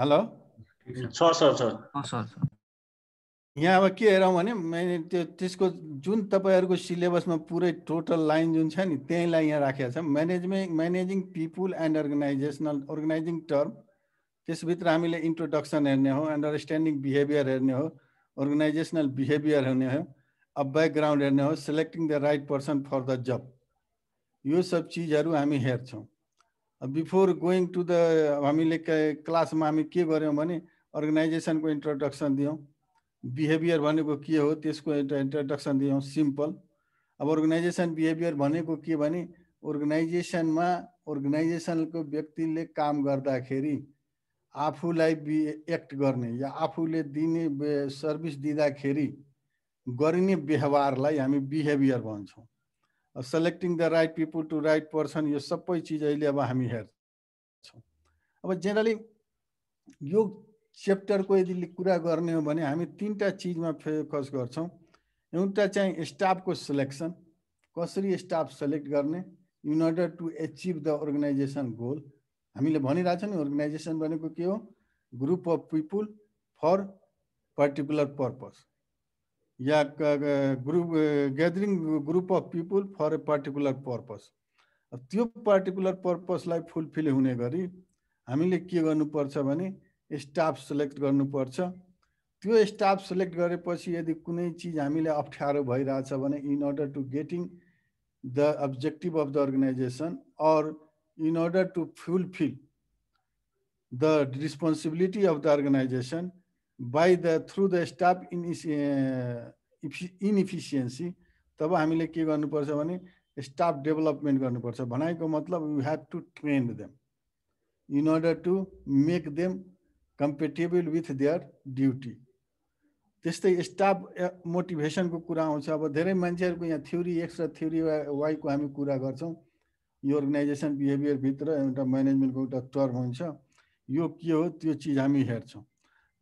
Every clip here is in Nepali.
हेलो छ सर सर यहाँ अब के हेरौँ भने मैले त्यो त्यसको जुन तपाईँहरूको सिलेबसमा पुरै टोटल लाइन जुन छ नि त्यहीलाई यहाँ राखेको छ management managing people and organizational organizing term त्यसभित्र हामीले इन्ट्रोडक्सन हेर्ने हो अन्डरस्ट्यान्डिङ बिहेभियर हेर्ने हो अर्गनाइजेसनल बिहेभियर हेर्ने हो अब ब्याकग्राउन्ड हेर्ने हो selecting the right person for the जब यो सब चिजहरू हामी हेर्छौँ बिफोर गोइङ टु द हामीले क्लासमा हामी के गऱ्यौँ भने अर्गनाइजेसनको इन्ट्रोडक्सन दियौँ बिहेभियर भनेको के हो त्यसको इन्ट्रोडक्सन दियौँ सिम्पल अब अर्गनाइजेसन बिहेभियर भनेको के भने अर्गनाइजेसनमा अर्गनाइजेसनको व्यक्तिले काम गर्दाखेरि आफूलाई बि एक्ट गर्ने या आफूले दिने सर्भिस दिँदाखेरि गरिने व्यवहारलाई हामी बिहेभियर भन्छौँ selecting the right people to right person यो सबै चिज अहिले अब हामी हेर्छौँ अब जेनरली यो च्याप्टरको यदि कुरा गर्ने हो भने हामी तिनवटा चिजमा फोकस गर्छौँ एउटा चाहिँ स्टाफको सेलेक्सन कसरी स्टाफ सेलेक्ट गर्ने in order to achieve the organization goal हामीले भनिरहेछौँ नि अर्गनाइजेसन भनेको के हो group of people for particular purpose या group gathering group of people for a particular purpose त्यो पार्टिकुलर पर्पजलाई फुलफिल हुने गरी हामीले के गर्नुपर्छ भने स्टाफ सेलेक्ट गर्नुपर्छ त्यो स्टाफ सेलेक्ट गरेपछि यदि कुनै चिज हामीलाई अप्ठ्यारो भइरहेछ भने in order to getting the objective of the organization or in order to fulfil the responsibility of the organization by the through the staff in inefficiency तब हामीले के गर्नुपर्छ भने स्टाफ डेभलपमेन्ट गर्नुपर्छ भनाइको मतलब you have to train them in order to make them compatible with their duty त्यस्तै स्टाफ मोटिभेसनको eh, कुरा आउँछ अब धेरै मान्छेहरूको यहाँ थ्योरी एक्स र थ्योरी वाइको हामी कुरा गर्छौँ यो अर्गनाइजेसन बिहेभियरभित्र एउटा म्यानेजमेन्टको एउटा टर्म हुन्छ यो के हो त्यो चिज हामी हेर्छौँ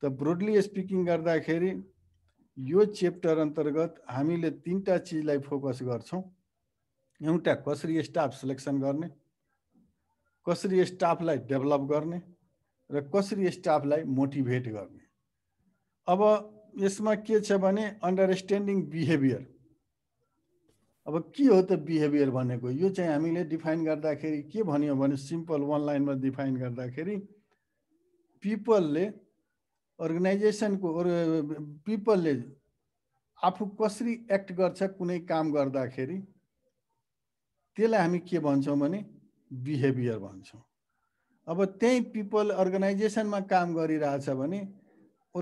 त ब्रोडली स्पिकिङ गर्दाखेरि यो च्याप्टर अन्तर्गत हामीले तिनवटा चिजलाई फोकस गर्छौँ एउटा कसरी स्टाफ सेलेक्सन गर्ने कसरी स्टाफलाई डेभलप गर्ने र कसरी स्टाफलाई मोटिभेट गर्ने अब यसमा के छ भने अन्डरस्ट्यान्डिङ बिहेभियर अब के हो त बिहेभियर भनेको यो चाहिँ हामीले डिफाइन गर्दाखेरि के भन्यो भने सिम्पल वान लाइनमा डिफाइन गर्दाखेरि पिपलले अर्गनाइजेसनको पिपलले आफू कसरी एक्ट गर्छ कुनै काम गर्दाखेरि त्यसलाई हामी के भन्छौँ भने बिहेभियर भन्छौँ अब त्यही पिपल अर्गनाइजेसनमा काम गरिरहेछ भने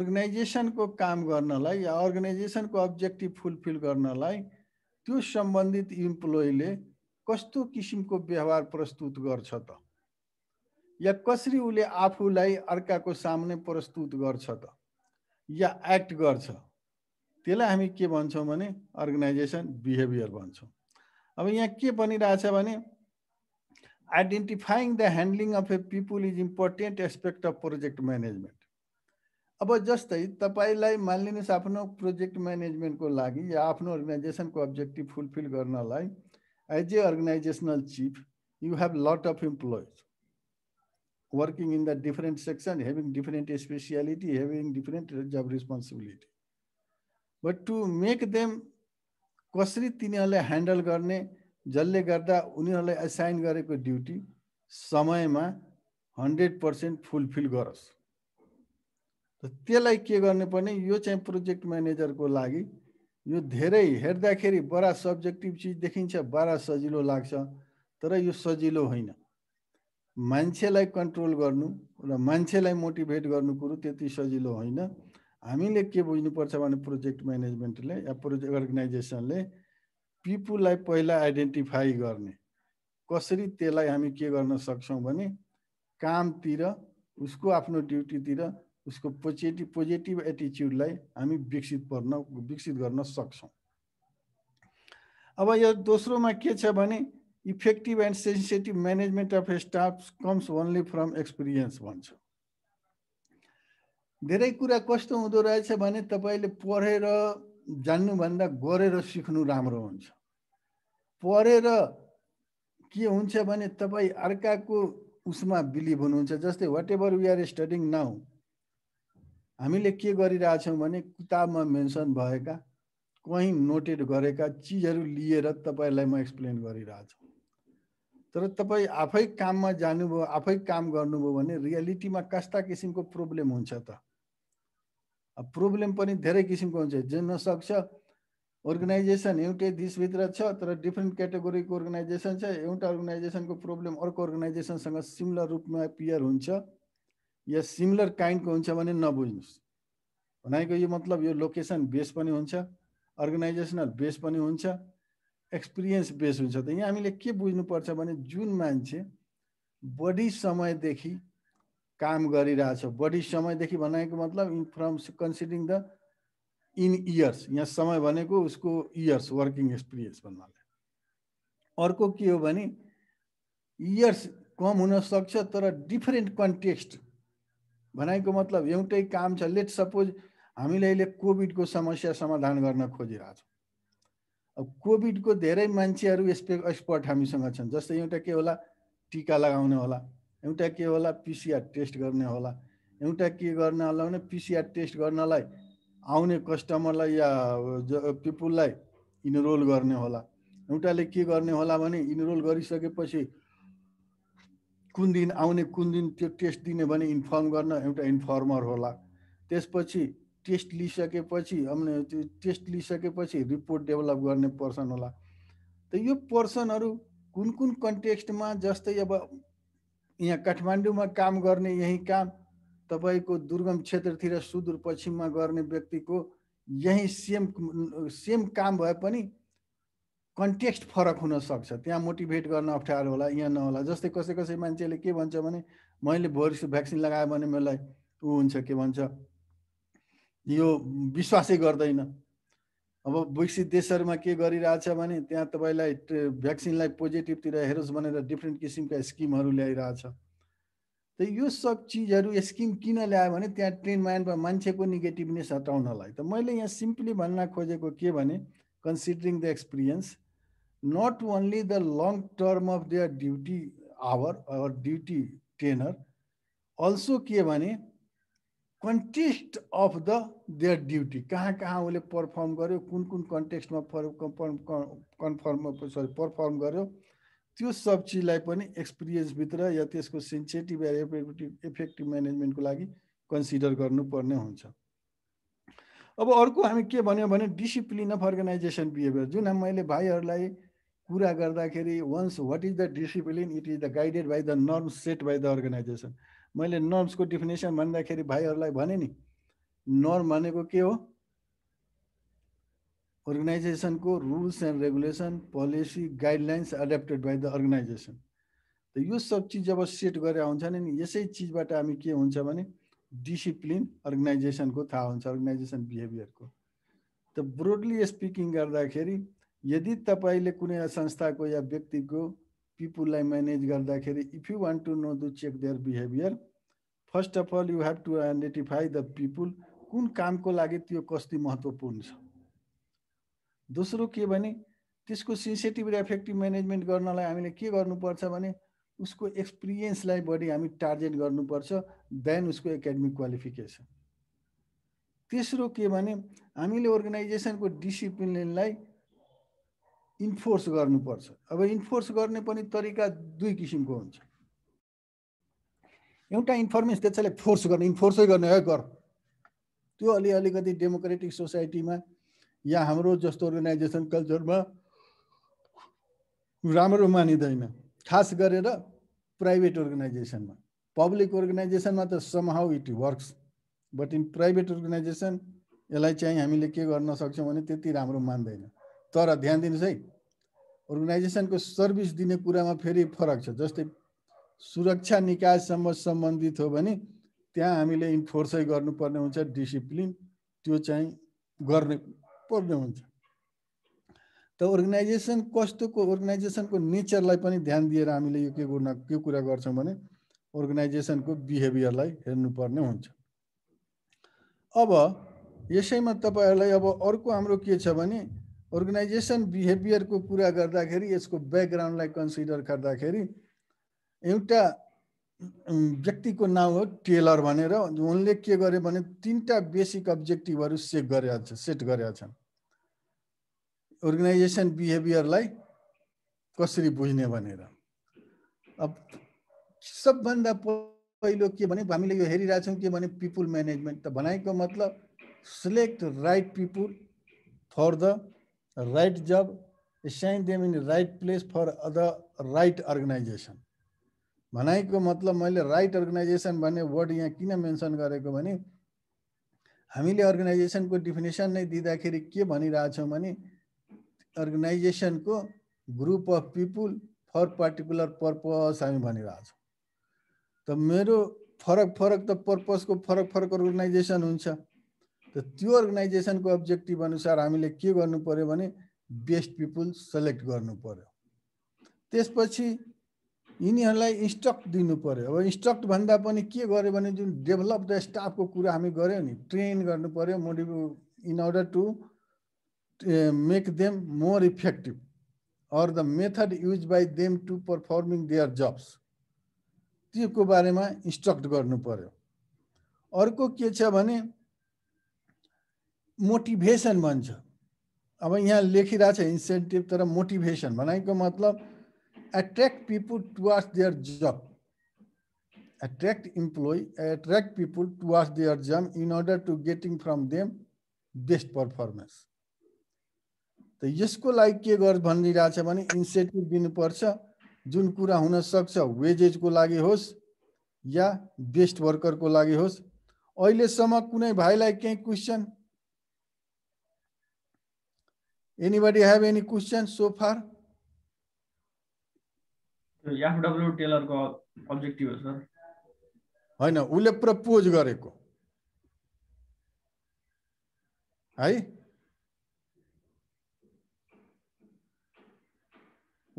अर्गनाइजेसनको काम गर्नलाई या अर्गनाइजेसनको अब्जेक्टिभ फुलफिल गर्नलाई त्यो सम्बन्धित इम्प्लोइले कस्तो किसिमको व्यवहार प्रस्तुत गर्छ त या कसरी उसले आफूलाई अर्काको सामने प्रस्तुत गर्छ त या एक्ट गर्छ त्यसलाई हामी के भन्छौँ भने अर्गनाइजेसन बिहेभियर भन्छौँ अब यहाँ के बनिरहेछ भने identifying the handling of a people is important aspect of project management अब जस्तै तपाईँलाई मानिलिनुहोस् आफ्नो प्रोजेक्ट म्यानेजमेन्टको लागि या आफ्नो अर्गनाइजेसनको अब्जेक्टिभ फुलफिल गर्नलाई as a organizational chief you have lot of employees working in the different section, having different speciality, having different job responsibility. But to make them कसरी तिनीहरूलाई ह्यान्डल गर्ने जसले गर्दा उनीहरूलाई एसाइन गरेको ड्युटी समयमा हन्ड्रेड पर्सेन्ट फुलफिल गरोस् त्यसलाई के गर्नुपर्ने यो चाहिँ प्रोजेक्ट म्यानेजरको लागि यो धेरै हेर्दाखेरि बडा सब्जेक्टिभ चिज देखिन्छ बडा सजिलो लाग्छ तर यो सजिलो होइन मान्छेलाई कन्ट्रोल गर्नु र मान्छेलाई मोटिभेट गर्नु कुरो त्यति सजिलो होइन हामीले के बुझ्नुपर्छ भने प्रोजेक्ट म्यानेजमेन्टले या प्रोजेक्ट अर्गनाइजेसनले पिपुललाई पहिला आइडेन्टिफाई गर्ने कसरी त्यसलाई हामी के गर्न सक्छौँ भने कामतिर उसको आफ्नो ड्युटीतिर उसको पोजिटिभ पोजिटिभ एटिच्युडलाई हामी विकसित पर्न विकसित गर्न सक्छौँ अब यो दोस्रोमा के छ भने effective and sensitive management of staff comes only from experience भन्छ धेरै कुरा कस्तो हुँदो रहेछ भने तपाईँले पढेर जान्नुभन्दा गरेर सिक्नु राम्रो हुन्छ पढेर के हुन्छ भने तपाईँ अर्काको उसमा बिलिभ हुनुहुन्छ जस्तै whatever we are studying now हामीले के गरिरहेछौँ भने किताबमा मेन्सन भएका कहीँ नोटेड गरेका चिजहरू लिएर तपाईँलाई म एक्सप्लेन गरिरहेछु तर तपाईँ आफै काममा जानुभयो आफै काम गर्नुभयो भने रियालिटीमा कस्ता किसिमको प्रोब्लम हुन्छ त प्रोब्लम पनि धेरै किसिमको हुन्छ सक्छ अर्गनाइजेसन एउटै देशभित्र छ तर डिफ्रेन्ट क्याटेगोरीको अर्गनाइजेसन छ एउटा अर्गनाइजेसनको प्रोब्लम अर्को अर्गनाइजेसनसँग सिमिलर रूपमा पियर हुन्छ या सिमिलर काइन्डको हुन्छ भने नबुझ्नुहोस् भनेको यो मतलब यो लोकेसन बेस पनि हुन्छ अर्गनाइजेसनल बेस पनि हुन्छ एक्सपिरियन्स बेस हुन्छ त यहाँ हामीले के बुझ्नुपर्छ भने जुन मान्छे बढी समयदेखि काम गरिरहेछ बढी समयदेखि भनेको मतलब in from considering the in years यहाँ समय भनेको उसको इयर्स वर्किङ एक्सपिरियन्स भन्नाले अर्को के हो भने इयर्स कम हुनसक्छ तर डिफ्रेन्ट कन्टेक्स्ट भनेको मतलब एउटै काम छ लेट सपोज हामीले अहिले कोभिडको समस्या समाधान गर्न खोजिरहेछौँ अब कोभिडको धेरै मान्छेहरू एक्सपे एक्सपर्ट हामीसँग छन् जस्तै एउटा के होला टिका लगाउने होला एउटा के होला पिसिआर टेस्ट गर्ने होला एउटा के गर्न होला भने पिसिआर टेस्ट गर्नलाई आउने कस्टमरलाई या पिपुललाई इनरोल गर्ने होला एउटाले के गर्ने होला भने इनरोल गरिसकेपछि कुन दिन आउने कुन दिन त्यो टेस्ट दिने भने इन्फर्म गर्न एउटा इन्फर्मर होला त्यसपछि टेस्ट लिइसकेपछि हामीले त्यो टेस्ट लिइसकेपछि रिपोर्ट डेभलप गर्ने पर्सन होला त यो पर्सनहरू कुन कुन कन्टेक्स्टमा जस्तै अब यहाँ काठमाडौँमा काम गर्ने यही काम तपाईँको दुर्गम क्षेत्रतिर सुदूरपश्चिममा गर्ने व्यक्तिको यही सेम सेम काम भए पनि कन्टेक्स्ट फरक हुनसक्छ त्यहाँ मोटिभेट गर्न अप्ठ्यारो होला यहाँ नहोला जस्तै कसै कसै मान्छेले के भन्छ भने मैले भोलि भ्याक्सिन लगाएँ भने मलाई ऊ हुन्छ के भन्छ यो विश्वासै गर्दैन अब विकसित देशहरूमा के गरिरहेछ भने त्यहाँ तपाईँलाई भ्याक्सिनलाई पोजिटिभतिर हेरोस् भनेर डिफ्रेन्ट किसिमका स्किमहरू ल्याइरहेछ त यो सब चिजहरू स्किम किन ल्यायो भने त्यहाँ ट्रेन माइन्डमा मान्छेको नेगेटिभनेस हटाउनलाई त मैले यहाँ सिम्पली भन्न खोजेको के भने considering the experience not only the long term of their duty hour or duty trainer also के भने contest of the their duty कहाँ कहाँ उसले पर्फर्म गर्यो कुन कुन कन्टेक्स्टमा कन्फर्म सरी पर्फर्म गर्यो त्यो सब चिजलाई पनि एक्सपिरियन्सभित्र या त्यसको सेन्सेटिभ या एफेक्टिभ इफेक्टिभ म्यानेजमेन्टको लागि कन्सिडर गर्नुपर्ने हुन्छ अब अर्को हामी के भन्यो भने डिसिप्लिन अफ अर्गनाइजेसन बिहेभियर जुन मैले भाइहरूलाई कुरा गर्दाखेरि once what is the discipline it is the guided by the norm set by the organisation मैले नर्म्सको डिफिनेसन भन्दाखेरि भाइहरूलाई भने नि नर्म भनेको के हो अर्गनाइजेसनको rules and regulation policy guidelines adapted by the organisation त यो सब चिज जब सेट गरेर आउँछ नि यसै चिजबाट हामी के हुन्छ भने डिसिप्लिन अर्गनाइजेसनको थाहा हुन्छ अर्गनाइजेसन बिहेभियरको त ब्रोडली स्पिकिङ गर्दाखेरि यदि तपाईँले कुनै संस्थाको या व्यक्तिको पिपुललाई म्यानेज गर्दाखेरि if you want to know to check their behaviour first of all you have to identify the people कुन कामको लागि त्यो कस्तो महत्त्वपूर्ण छ दोस्रो के भने त्यसको सेन्सिटिभ र इफेक्टिभ म्यानेजमेन्ट गर्नलाई हामीले के गर्नुपर्छ भने उसको एक्सपिरियन्सलाई बढी हामी टार्गेट गर्नुपर्छ देन उसको एकाडेमिक क्वालिफिकेसन तेस्रो के भने हामीले अर्गनाइजेसनको डिसिप्लिनलाई इन्फोर्स गर्नुपर्छ अब इन्फोर्स गर्ने पनि तरिका दुई किसिमको हुन्छ एउटा इन्फर्मेसन त्यसैले फोर्स गर्ने इन्फोर्सै गर्ने है गर त्यो अलि अलिकति डेमोक्रेटिक सोसाइटीमा या हाम्रो जस्तो अर्गनाइजेसन कल्चरमा राम्रो मानिँदैन खास गरेर प्राइभेट अर्गनाइजेसनमा पब्लिक अर्गनाइजेसनमा त somehow it works but in private organisation यसलाई चाहिँ हामीले के गर्न सक्छौँ भने त्यति राम्रो मान्दैन तर ध्यान दिनुहोस् है अर्गनाइजेसनको सर्भिस दिने कुरामा फेरि फरक छ जस्तै सुरक्षा निकायसम्म सम्बन्धित हो भने त्यहाँ हामीले इन्फोर्सै गर्नुपर्ने हुन्छ डिसिप्लिन त्यो चाहिँ गर्ने पर्ने हुन्छ त अर्गनाइजेसन कस्तोको अर्गनाइजेसनको नेचरलाई पनि ध्यान दिएर हामीले यो के गर्न के कुरा गर्छौँ भने अर्गनाइजेसनको बिहेभियरलाई हेर्नुपर्ने हुन्छ अब यसैमा तपाईँहरूलाई अब अर्को हाम्रो के छ भने अर्गनाइजेसन बिहेभियरको कुरा गर्दाखेरि यसको ब्याकग्राउन्डलाई कन्सिडर गर्दाखेरि एउटा व्यक्तिको नाउँ हो टेलर भनेर उनले के गर्यो भने तिनवटा बेसिक अब्जेक्टिभहरू सेट गरेका छन् सेट गरेका छन् अर्गनाइजेसन बिहेभियरलाई कसरी बुझ्ने भनेर अब सबभन्दा पहिलो के भने हामीले यो हेरिरहेछौँ के भने पिपुल म्यानेजमेन्ट त भनाइको मतलब select right people for the right job assign them in right place for for right organisation भनाइको मतलब मैले राइट अर्गनाइजेसन भन्ने वर्ड यहाँ किन मेन्सन गरेको भने हामीले अर्गनाइजेसनको डिफिनेसन नै दिँदाखेरि के भनिरहेछौँ भने अर्गनाइजेसनको group of people for particular purpose हामी भनिरहेछौँ त मेरो फरक फरक त पर्पजको फरक फरक अर्गनाइजेसन हुन्छ त त्यो अर्गनाइजेसनको अब्जेक्टिभ अनुसार हामीले के गर्नु पऱ्यो भने बेस्ट पिपुल सेलेक्ट गर्नु पऱ्यो त्यसपछि यिनीहरूलाई इन्स्ट्रक्ट दिनु पऱ्यो अब इन्स्ट्रक्ट भन्दा पनि के गर्यो भने जुन डेभलप द स्टाफको कुरा हामी गऱ्यौँ नि ट्रेन गर्नु पऱ्यो मोडि in order to make them more effective or the method use by them to performing their jobs त्योको बारेमा इन्स्ट्रक्ट गर्नु पऱ्यो अर्को के छ भने मोटिभेसन भन्छ अब यहाँ लेखिरहेको छ इन्सेन्टिभ तर मोटिभेसन भनेको मतलब attract people towards their job attract employee attract people towards their job in order to getting from them best performance त यसको लागि के गर् भनिरहेछ भने इन्सेन्टिभ दिनुपर्छ जुन कुरा हुनसक्छ वेजेजको लागि होस् या बेस्ट वर्करको लागि होस् अहिलेसम्म कुनै भाइलाई केही question Anybody have any questions so far? F W टेलरको अब्जेक्टिभ हो सर होइन उसले प्रपोज गरेको है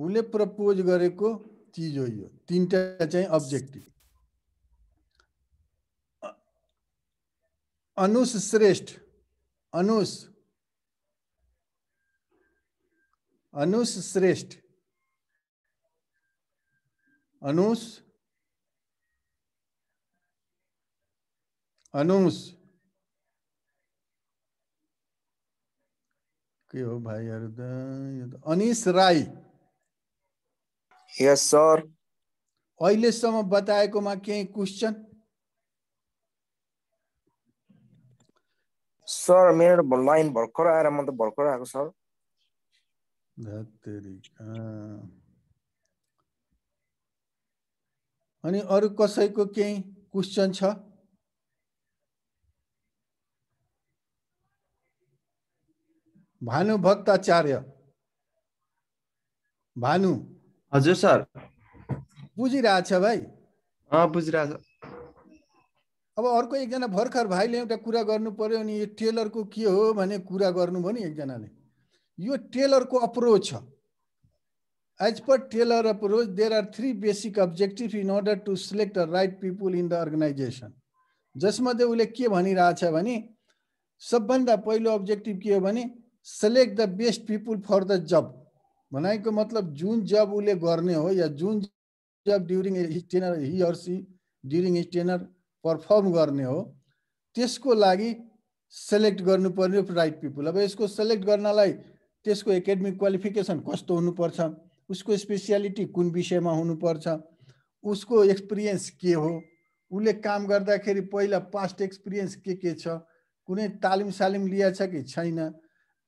उसले प्रपोज गरेको हो यो तिनवटा चाहिँ अब्जेक्टिभ अनुस श्रेष्ठ अनुष अनुष श्रेष्ठ अनुष अनुष के हो भाइहरू त अनिस राई यस सर अहिलेसम्म बताएकोमा केही क्वेसन सर मेरो लाइन भर्खर आएर म त भर्खर आएको सर अनि अरू कसैको केही क्वेसन छ भानु भक्ताचार्य भानु हजुर सर बुझिरहेछ भाइ बुझिरहेछ अब अर्को एकजना भर्खर भाइले एउटा कुरा गर्नु पर्यो अनि यो टेलरको के हो भने कुरा गर्नुभयो नि एकजनाले यो टेलरको अप्रोच छ as per Taylor approach there are three basic objective in order to select the right people in the organisation जसमध्ये उसले के भनिरहेछ भने सबभन्दा पहिलो अब्जेक्टिभ के हो भने select the best people for the job भनाइको मतलब जुन जब उसले गर्ने हो या जुन job during tenure he during his tenure perform गर्ने हो त्यसको लागि सेलेक्ट गर्नुपर्ने राइट पिपुल अब यसको सेलेक्ट गर्नलाई त्यसको एकाडेमिक क्वालिफिकेसन कस्तो हुनुपर्छ उसको स्पेसियालिटी कुन विषयमा हुनुपर्छ उसको एक्सपिरियन्स के हो उसले काम गर्दाखेरि पहिला पास्ट एक्सपिरियन्स के के छ कुनै तालिम सालिम लिएछ कि छैन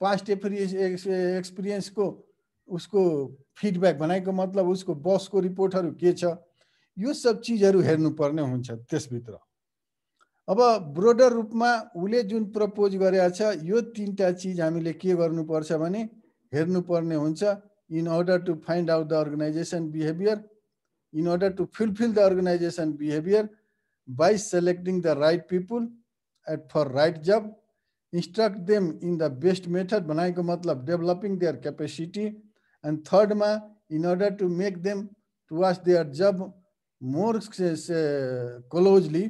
पास्ट एक्सपिरियन्स एक्सपिरियन्सको उसको फिडब्याक भनेको मतलब उसको बसको रिपोर्टहरू के छ यो सब चिजहरू हेर्नुपर्ने हुन्छ त्यसभित्र अब ब्रोडर रूप में उसे जो प्रपोज गरेका तीनटा चीज हमें के हेन पर्ने हेर्नुपर्ने हुन्छ in order to find out the organisation behaviour in order to fulfil the organisation behaviour by selecting the right people at for right job instruct them in the best method को मतलब डेभलपिङ देयर एंड थर्ड में in order to make them to watch their job more closely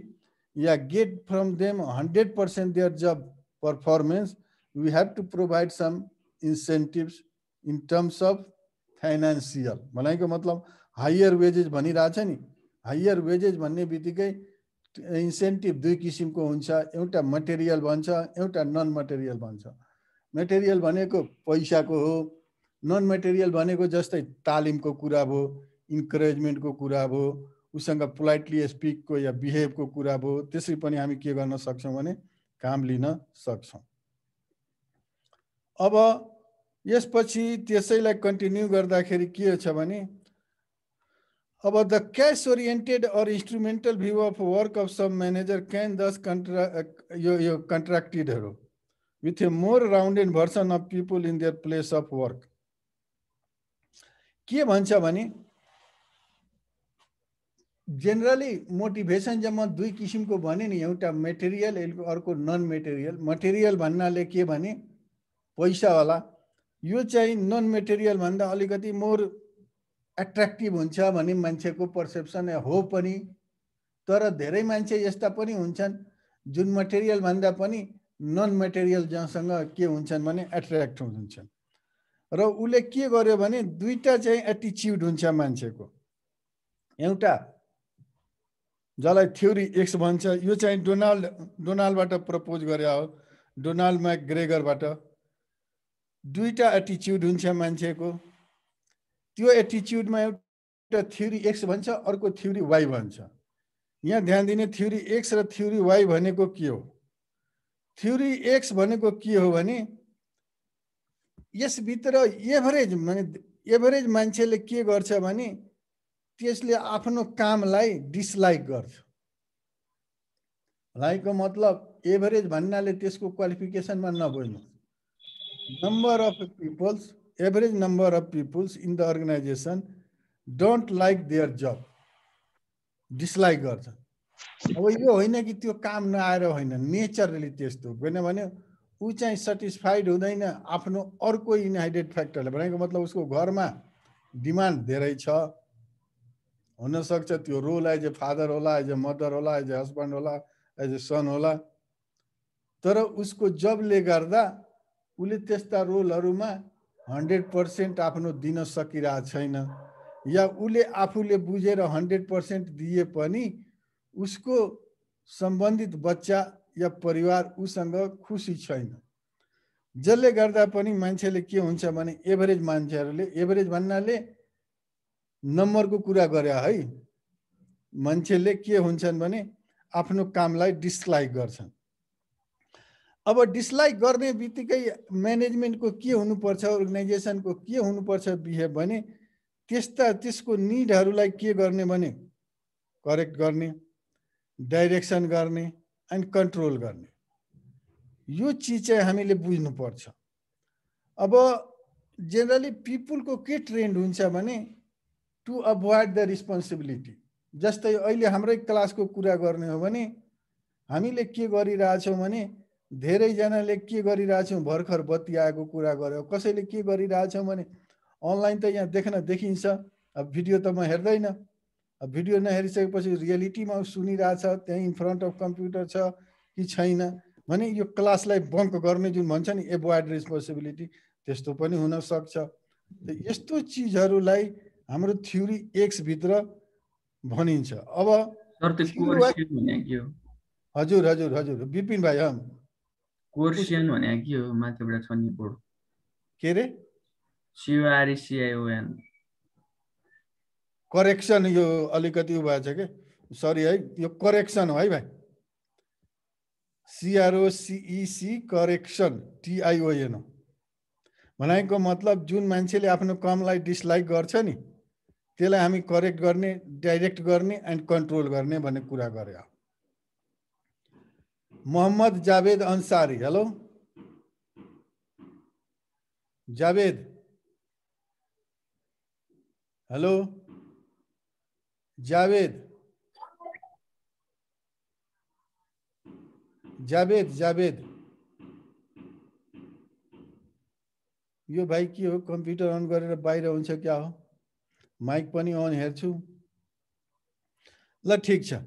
या get from them hundred percent their job performance we have to provide some incentives in terms of financial भनेको मतलब हाइयर वेजेस छ नि हाइयर वेजेस भन्ने बित्तिकै इन्सेन्टिभ दुई किसिमको हुन्छ एउटा मटेरियल भन्छ एउटा नन मटेरियल भन्छ मटेरियल भनेको पैसाको हो नन मटेरियल भनेको जस्तै तालिमको कुरा भयो इन्करेजमेन्टको कुरा भयो उसँग पोलाइटली स्पिकको या बिहेभको कुरा भयो त्यसरी पनि हामी के गर्न सक्छौँ भने काम लिन सक्छौँ अब यसपछि त्यसैलाई कन्टिन्यू गर्दाखेरि के छ भने अब the cash oriented or instrumental view of work of sub manager can this contra यो यो कन्ट्राक्टेडहरू with a more rounded version of people in their place of work के भन्छ भने जेनरली मोटिभेसन जम्मा म दुई किसिमको भने नि एउटा मेटेरियल अर्को नन मेटेरियल मटेरियल भन्नाले के भने पैसा होला यो चाहिँ नन मेटेरियल भन्दा अलिकति मोर एट्र्याक्टिभ हुन्छ भने मान्छेको पर्सेप्सन हो पनि तर धेरै मान्छे यस्ता पनि हुन्छन् जुन मटेरियल भन्दा पनि नन मेटेरियल जहाँसँग के हुन्छन् भने एट्र्याक्ट हुन्छन् र उसले के गर्यो भने दुईवटा चाहिँ एटिच्युड हुन्छ मान्छेको एउटा जसलाई थ्योरी एक्स भन्छ यो चाहिँ डोनाल्ड डोनाल्डबाट प्रपोज गरे हो डोनाल्ड ग्रेगरबाट दुईवटा एटिच्युड हुन्छ मान्छेको त्यो एटिच्युडमा एउटा थ्योरी एक्स भन्छ अर्को थ्योरी वाइ भन्छ यहाँ ध्यान दिने थ्योरी एक्स र थ्योरी वाइ भनेको के हो थ्योरी एक्स भनेको के हो भने यसभित्र एभरेज माने एभरेज मान्छेले के गर्छ भने त्यसले आफ्नो कामलाई डिसलाइक गर्छ लाइकको मतलब एभरेज भन्नाले त्यसको क्वालिफिकेसनमा नबुझ्नु number of peoples average number of peoples in the organisation don't like their job dislike गर्छ अब यो होइन कि त्यो काम नआएर होइन नेचरली त्यस्तो किनभने ऊ चाहिँ सेटिस्फाइड हुँदैन आफ्नो अर्को इनहाइडेड फ्याक्टरले भनेको मतलब उसको घरमा डिमान्ड धेरै छ हुनसक्छ त्यो रोल एज ए फादर होला एज ए मदर होला एज ए हस्बेन्ड होला एज ए सन होला तर उसको जबले गर्दा उसले त्यस्ता रोलहरूमा हन्ड्रेड पर्सेन्ट आफ्नो दिन सकिरहेको छैन या उसले आफूले बुझेर हन्ड्रेड पर्सेन्ट दिए पनि उसको सम्बन्धित बच्चा या परिवार उसँग खुसी छैन जसले गर्दा पनि मान्छेले के हुन्छ भने एभरेज मान्छेहरूले एभरेज भन्नाले नम्बरको कुरा गरे है मान्छेले के हुन्छन् भने आफ्नो कामलाई डिसलाइक गर्छन् अब डिसलाइक गर्ने बित्तिकै म्यानेजमेन्टको के हुनुपर्छ अर्गनाइजेसनको के हुनुपर्छ बिहेभ भने त्यस्ता त्यसको निडहरूलाई के गर्ने भने करेक्ट गर्ने डाइरेक्सन गर्ने एन्ड कन्ट्रोल गर्ने यो चिज चाहिँ हामीले बुझ्नुपर्छ अब जेनरली पिपुलको के ट्रेन्ड हुन्छ भने टु अभोइड द रिस्पोन्सिबिलिटी जस्तै अहिले हाम्रै क्लासको कुरा गर्ने हो भने हामीले के गरिरहेछौँ भने धेरैजनाले के गरिरहेछौँ भर्खर बत्ती आएको कुरा गऱ्यो कसैले के गरिरहेछौँ भने अनलाइन त यहाँ देख्न देखिन्छ अब भिडियो त म हेर्दैन अब भिडियो नहेरिसकेपछि रियालिटीमा सुनिरहेछ त्यहीँ इन फ्रन्ट अफ कम्प्युटर छ कि छैन भने यो क्लासलाई बङ्क गर्ने जुन भन्छ नि एभोइड रेस्पोन्सिबिलिटी त्यस्तो पनि हुनसक्छ यस्तो चिजहरूलाई हाम्रो थ्योरी एक्सभित्र भनिन्छ अब हजुर हजुर हजुर विपिन भाइ कोर्सियन भने के हो माथिबाट नि बोर्ड के अरे सिआरसिआइओएन करेक्सन यो अलिकति उ भएको छ कि सरी है यो करेक्सन हो है भाइ सिआरओसिइसी करेक्सन टिआइओएन हो मतलब जुन मान्छेले आफ्नो कमलाई डिसलाइक गर्छ नि तेल हमी करेक्ट करने डाइरेक्ट करने एंड कंट्रोल करने भूरा कुरा मोहम्मद जावेद अन्सारी हेलो जावेद हेलो जावेद जावेद जावेद यो भाई के हो कंप्यूटर अन कर बाहर हो क्या हो माइक पनि अन हेर्छु ल ठिक छ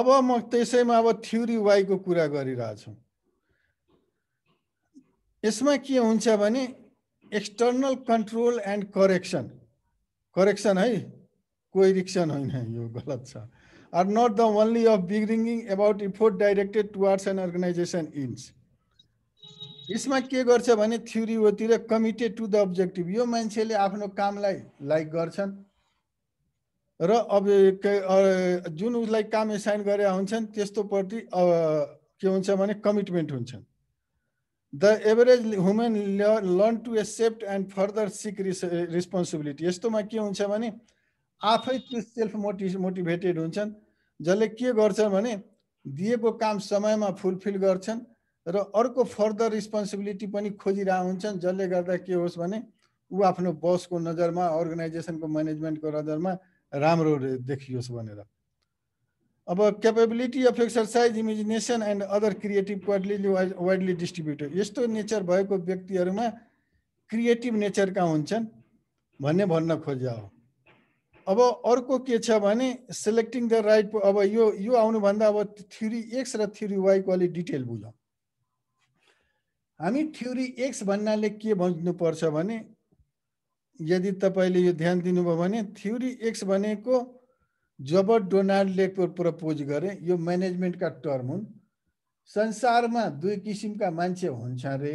अब म त्यसैमा अब थ्योरी वाइको कुरा गरिरहेछु यसमा के हुन्छ भने external control and correction correction है रिक्सन होइन यो गलत छ are not the only of begging about effort directed towards an organisation इन्स यसमा के गर्छ भने थ्योरी ओतिर कमिटेड टु द अब्जेक्टिभ यो मान्छेले आफ्नो कामलाई लाइक गर्छन् र अब जुन उसलाई काम एसाइन गरेका हुन्छन् त्यस्तोप्रति के हुन्छ भने कमिटमेन्ट हुन्छन् the average human learn to accept and further seek रिस रेस्पोन्सिबिलिटी यस्तोमा के हुन्छ भने आफै त्यो सेल्फ मोटि मोटिभेटेड हुन्छन् जसले के गर्छन् भने दिएको काम समयमा फुलफिल गर्छन् र अर्को फर्दर रिस्पोन्सिबिलिटी पनि खोजिरहेको हुन्छन् जसले गर्दा के होस् भने ऊ आफ्नो बसको नजरमा अर्गनाइजेसनको म्यानेजमेन्टको नजरमा राम्रो देखियोस् भनेर अब capability of exercise imagination and other creative quality widely distributed यस्तो नेचर भएको व्यक्तिहरूमा क्रिएटिभ नेचरका हुन्छन् भन्ने भन्न खोज्या हो अब अर्को के छ भने सेलेक्टिङ द राइट अब यो यो आउनुभन्दा अब थ्री एक्स र थ्री वाइको अलिक डिटेल बुझौँ हामी थ्योरी एक्स भन्नाले के बुझ्नुपर्छ भने यदि तपाईँले यो ध्यान दिनुभयो भने थ्योरी एक्स भनेको जब डोनाल्डले प्रपोज गरे यो म्यानेजमेन्टका टर्म हुन् संसारमा दुई किसिमका मान्छे हुन्छ अरे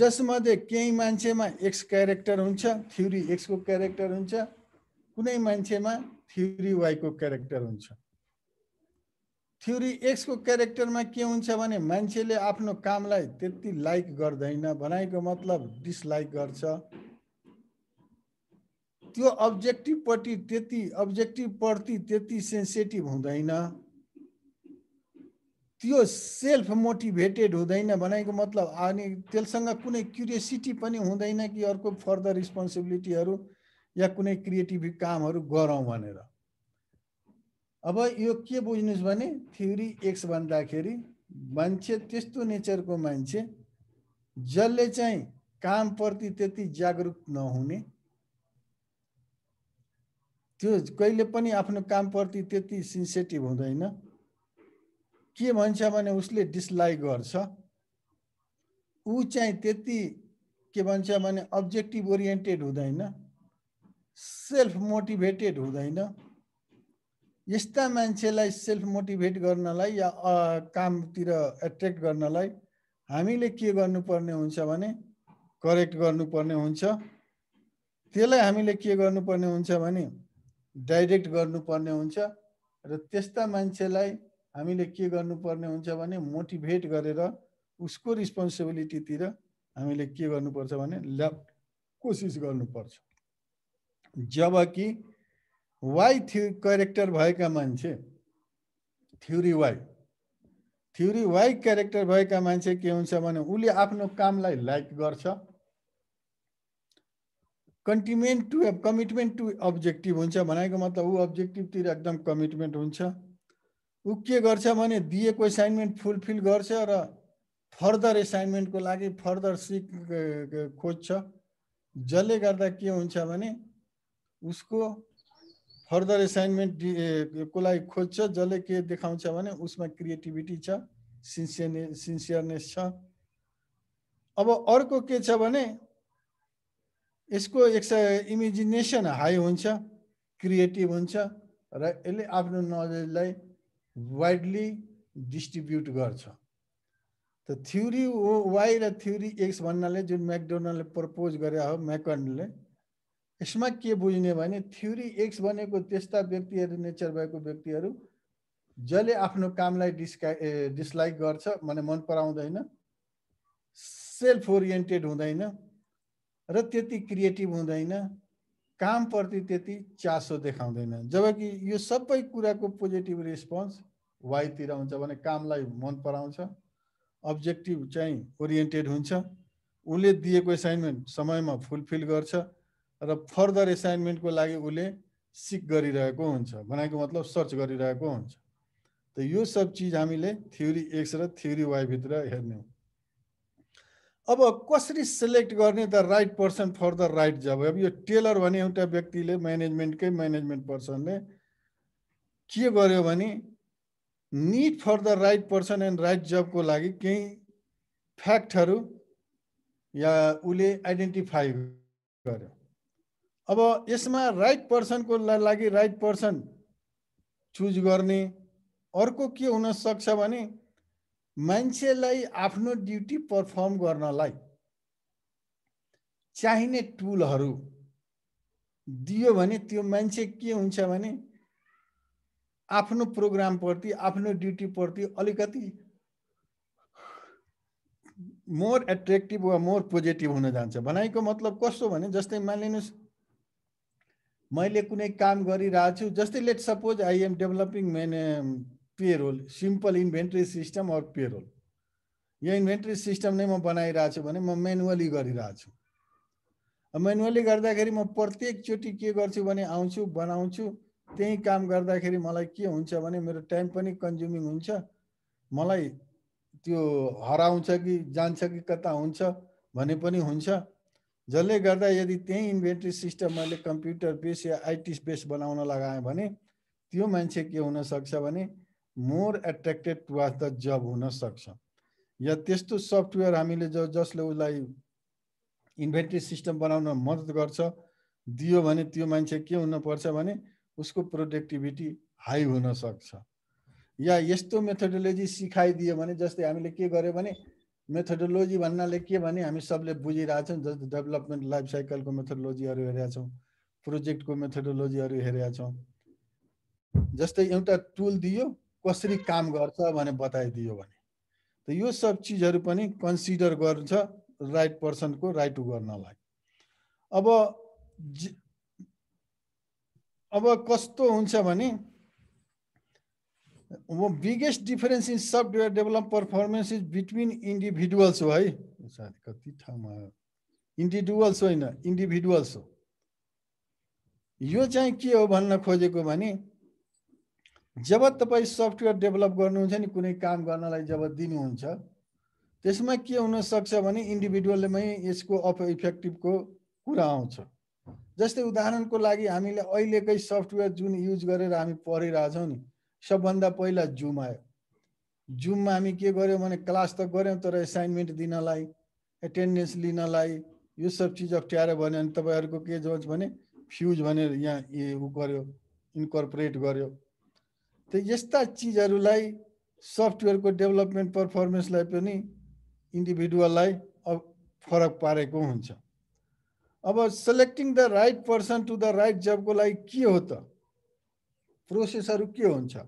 जसमध्ये केही मान्छेमा एक्स क्यारेक्टर हुन्छ थ्योरी एक्सको क्यारेक्टर हुन्छ कुनै मान्छेमा थ्योरी वाइको क्यारेक्टर हुन्छ थ्योरी एक्सको क्यारेक्टरमा के हुन्छ भने मान्छेले आफ्नो कामलाई त्यति लाइक गर्दैन भनाइको मतलब डिसलाइक गर्छ त्यो अब्जेक्टिभपट्टि त्यति अब्जेक्टिभप्रति त्यति सेन्सिटिभ हुँदैन त्यो सेल्फ मोटिभेटेड हुँदैन भनेको मतलब अनि त्यससँग कुनै क्युरियोसिटी पनि हुँदैन कि अर्को फर्दर रिस्पोन्सिबिलिटीहरू या कुनै क्रिएटिभ कामहरू गरौँ भनेर अब यो के बुझ्नुहोस् भने थ्योरी एक्स भन्दाखेरि मान्छे त्यस्तो नेचरको मान्छे जसले चाहिँ कामप्रति त्यति जागरुक नहुने त्यो कहिले पनि आफ्नो कामप्रति त्यति सिन्सेटिभ हुँदैन के भन्छ भने उसले डिसलाइक गर्छ ऊ चाहिँ त्यति के भन्छ भने अब्जेक्टिभ ओरिएन्टेड हुँदैन सेल्फ मोटिभेटेड हुँदैन यस्ता मान्छेलाई सेल्फ मोटिभेट गर्नलाई या कामतिर एट्र्याक्ट गर्नलाई हामीले के गर्नुपर्ने हुन्छ भने करेक्ट गर्नुपर्ने हुन्छ त्यसलाई हामीले के गर्नुपर्ने हुन्छ भने डाइरेक्ट गर्नुपर्ने हुन्छ र त्यस्ता मान्छेलाई हामीले के गर्नुपर्ने हुन्छ भने मोटिभेट गरेर उसको रिस्पोन्सिबिलिटीतिर हामीले के गर्नुपर्छ भने ल्याप कोसिस गर्नुपर्छ जब कि वाइ थ्यु क्यारेक्टर भएका मान्छे theory Y theory Y character भएका मान्छे के हुन्छ भने उसले आफ्नो कामलाई लाइक गर्छ कन्टिमेन्ट टु कमिटमेन्ट टु अब्जेक्टिभ हुन्छ भनेको मतलब ऊ अब्जेक्टिभतिर एकदम कमिटमेन्ट हुन्छ ऊ के गर्छ भने दिएको एसाइनमेन्ट फुलफिल गर्छ र फर्दर एसाइनमेन्टको लागि फर्दर सिक खोज्छ जसले गर्दा के हुन्छ भने उसको फर्दर एसाइनमेन्ट को लागि खोज्छ जसले के देखाउँछ भने उसमा क्रिएटिभिटी छ सिन्सियरने सिन्सियरनेस छ अब अर्को के छ भने यसको एक्स इमेजिनेसन हाई हुन्छ क्रिएटिभ हुन्छ र यसले आफ्नो नलेजलाई वाइडली डिस्ट्रिब्युट गर्छ त थ्योरी वाइ र थ्योरी एक्स भन्नाले जुन म्याकडोनल्डले प्रपोज गरे हो म्याकर्नले यसमा के बुझ्ने भने थ्योरी एक्स भनेको त्यस्ता व्यक्तिहरू नेचर भएको व्यक्तिहरू जसले आफ्नो कामलाई डिस्का डिसलाइक गर्छ माने मन पराउँदैन सेल्फ ओरिएन्टेड हुँदैन र त्यति क्रिएटिभ हुँदैन कामप्रति त्यति चासो देखाउँदैन जबकि यो सबै कुराको पोजिटिभ रेस्पोन्स वाइतिर हुन्छ भने कामलाई मन पराउँछ अब्जेक्टिभ चाहिँ ओरिएन्टेड हुन्छ उसले दिएको एसाइनमेन्ट समयमा फुलफिल गर्छ र फर्दर एसाइनमेन्टको लागि उसले सिक गरिरहेको हुन्छ भनेको मतलब सर्च गरिरहेको हुन्छ त यो सब चिज हामीले थ्योरी एक्स र थ्योरी वाइभित्र हेर्ने हो अब कसरी सेलेक्ट गर्ने the right person for the right job अब यो टेलर भने एउटा व्यक्तिले म्यानेजमेन्टकै म्यानेजमेन्ट पर्सनले के गर्यो भने need for the right person and right जबको लागि केही फ्याक्टहरू या उसले आइडेन्टिफाई गर्यो अब यसमा राइट पर्सनको लागि राइट पर्सन चुज गर्ने अर्को के हुनसक्छ भने मान्छेलाई आफ्नो ड्युटी पर्फर्म गर्नलाई चाहिने टुलहरू दियो भने त्यो मान्छे के हुन्छ भने आफ्नो प्रोग्रामप्रति आफ्नो ड्युटीप्रति अलिकति मोर एट्र्याक्टिभ वा मोर पोजिटिभ हुन जान्छ भनाइको मतलब कस्तो भने जस्तै मानिलिनुहोस् मैले कुनै काम गरिरहेको छु जस्तै let suppose I am developing main payroll simple inventory system or payroll यो इन्भेन्ट्री सिस्टम नै म बनाइरहेको छु भने म मेनुअली गरिरहेको छु मेनुअली गर्दाखेरि म प्रत्येकचोटि के गर्छु भने आउँछु बनाउँछु त्यही काम गर्दाखेरि मलाई के हुन्छ भने मेरो टाइम पनि कन्ज्युमिङ हुन्छ मलाई त्यो हराउँछ कि जान्छ कि कता हुन्छ भने पनि हुन्छ जसले गर्दा यदि त्यही इन्भेन्ट्री सिस्टम मैले कम्प्युटर बेस या आइटी बेस बनाउन लगाएँ भने त्यो मान्छे के हुनसक्छ भने more attracted was the job हुनसक्छ या त्यस्तो सफ्टवेयर हामीले ज जसले उसलाई इन्भेन्ट्री सिस्टम बनाउन मद्दत गर्छ दियो भने त्यो मान्छे के हुनुपर्छ भने उसको प्रोडक्टिभिटी हाई हुनसक्छ या यस्तो मेथोडोलोजी सिकाइदियो भने जस्तै हामीले के गर्यो भने मेथोडोलोजी भन्नाले के भने हामी सबले बुझिरहेछौँ जस्तो डेभलपमेन्ट लाइफ साइकलको मेथोडोलोजीहरू हेरेका छौँ प्रोजेक्टको मेथोडोलोजीहरू हेरेका छौँ जस्तै एउटा टुल दियो कसरी काम गर्छ भने बताइदियो भने त यो सब चिजहरू पनि कन्सिडर गर्छ राइट पर्सनको राइट टु गर्नलाई अब अब कस्तो हुन्छ भने biggest difference in software develop performance is between individuals हो है साथी कति ठाउँमा इन्डिभिजुअल्स होइन इन्डिभिजुअल्स हो यो चाहिँ के हो भन्न खोजेको भने जब तपाईँ सफ्टवेयर डेभलप गर्नुहुन्छ नि कुनै काम गर्नलाई जब दिनुहुन्छ त्यसमा के हुनसक्छ भने इन्डिभिजुअलमै यसको अफ इफेक्टिभको कुरा आउँछ जस्तै उदाहरणको लागि हामीले अहिलेकै सफ्टवेयर जुन युज गरेर हामी पढिरहेछौँ नि सबभन्दा पहिला जुम आयो जुममा हामी के गऱ्यौँ भने क्लास त गऱ्यौँ तर एसाइनमेन्ट दिनलाई एटेन्डेन्स लिनलाई यो सब चिज अप्ठ्यारो भन्यो भने तपाईँहरूको के जोज भने फ्युज भनेर यहाँ ए ऊ गर्यो इन्कर्पोरेट गर्यो त यस्ता चिजहरूलाई सफ्टवेयरको डेभलपमेन्ट पर्फर्मेन्सलाई पनि इन्डिभिजुअललाई अब फरक पारेको हुन्छ अब selecting the right person to the right जबको लागि के हो त प्रोसेसहरू के हुन्छ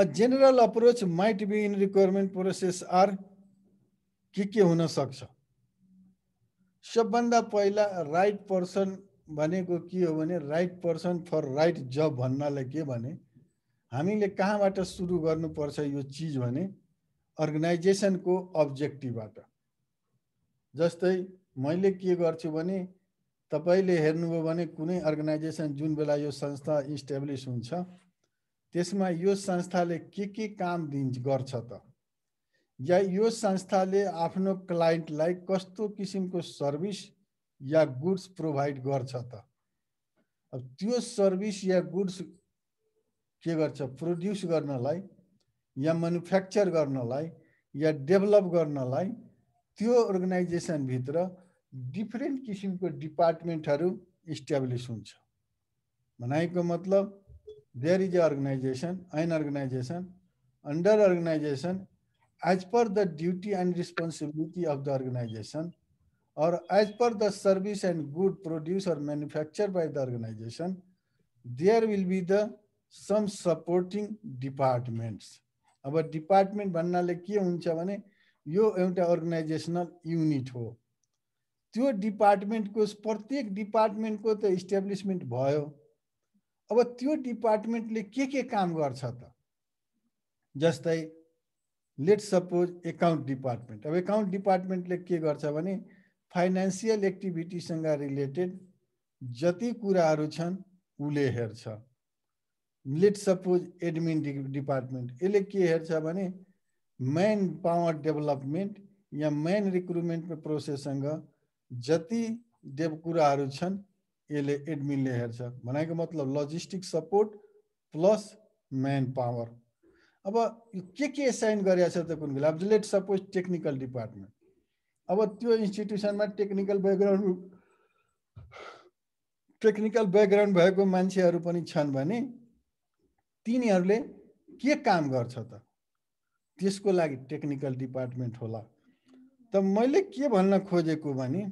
uh general approach might be in requirement process are के के हुनसक्छ सबभन्दा पहिला राइट पर्सन भनेको के हो भने right person for right job भन्नाले के भने हामीले कहाँबाट सुरु गर्नुपर्छ यो चिज भने अर्गनाइजेसनको अब्जेक्टिभबाट जस्तै मैले के गर्छु भने तपाईँले हेर्नुभयो भने कुनै अर्गनाइजेसन जुन बेला यो संस्था इस्टेब्लिस हुन्छ त्यसमा यो संस्थाले के के काम दिन्छ गर्छ त या यो संस्थाले आफ्नो क्लाइन्टलाई कस्तो किसिमको सर्भिस या गुड्स प्रोभाइड गर्छ त अब त्यो सर्भिस या गुड्स के गर्छ प्रोड्युस गर्नलाई या म्यानुफ्याक्चर गर्नलाई या डेभलप गर्नलाई त्यो अर्गनाइजेसनभित्र डिफ्रेन्ट किसिमको डिपार्टमेन्टहरू इस्ट्याब्लिस हुन्छ भनाइको मतलब there is organisation an organisation under organisation as per the duty and responsibility of the organisation or as per the service and good produce or manufacture by the organisation there will be the some supporting departments अब डिपार्टमेन्ट भन्नाले के हुन्छ भने यो एउटा अर्गनाइजेसनल युनिट हो तो डिपर्टमेंट को प्रत्येक डिपर्टमेंट को इस्टेब्लिसमेन्ट भो अब त्यो डिपार्टमेन्टले के के काम कर जस्त लेट सपोज एकाउंट डिपर्टमेंट अब एकाउंट डिपर्टमेंट के फाइनेंसि एक्टिविटी संग एक्टिभिटीसँग रिलेटेड जति कुराहरू लेट सपोज एडमिन डि डिपर्टमेंट यसले के हेर्छ पावर डेवलपमेंट या रिक्रुटमेंट प्रोसेस संग जति देव कुराहरू छन् यसले एडमिनले हेर्छ भनेको मतलब logistic support plus man power अब यो के के एसाइन गरिरहेको छ त कुन अब लेट सपोज टेक्निकल डिपार्टमेन्ट अब त्यो इन्स्टिट्युसनमा टेक्निकल ब्याकग्राउन्ड टेक्निकल ब्याकग्राउन्ड भएको मान्छेहरू पनि छन् भने तिनीहरूले के काम गर्छ त त्यसको लागि टेक्निकल डिपार्टमेन्ट होला त मैले के भन्न खोजेको भने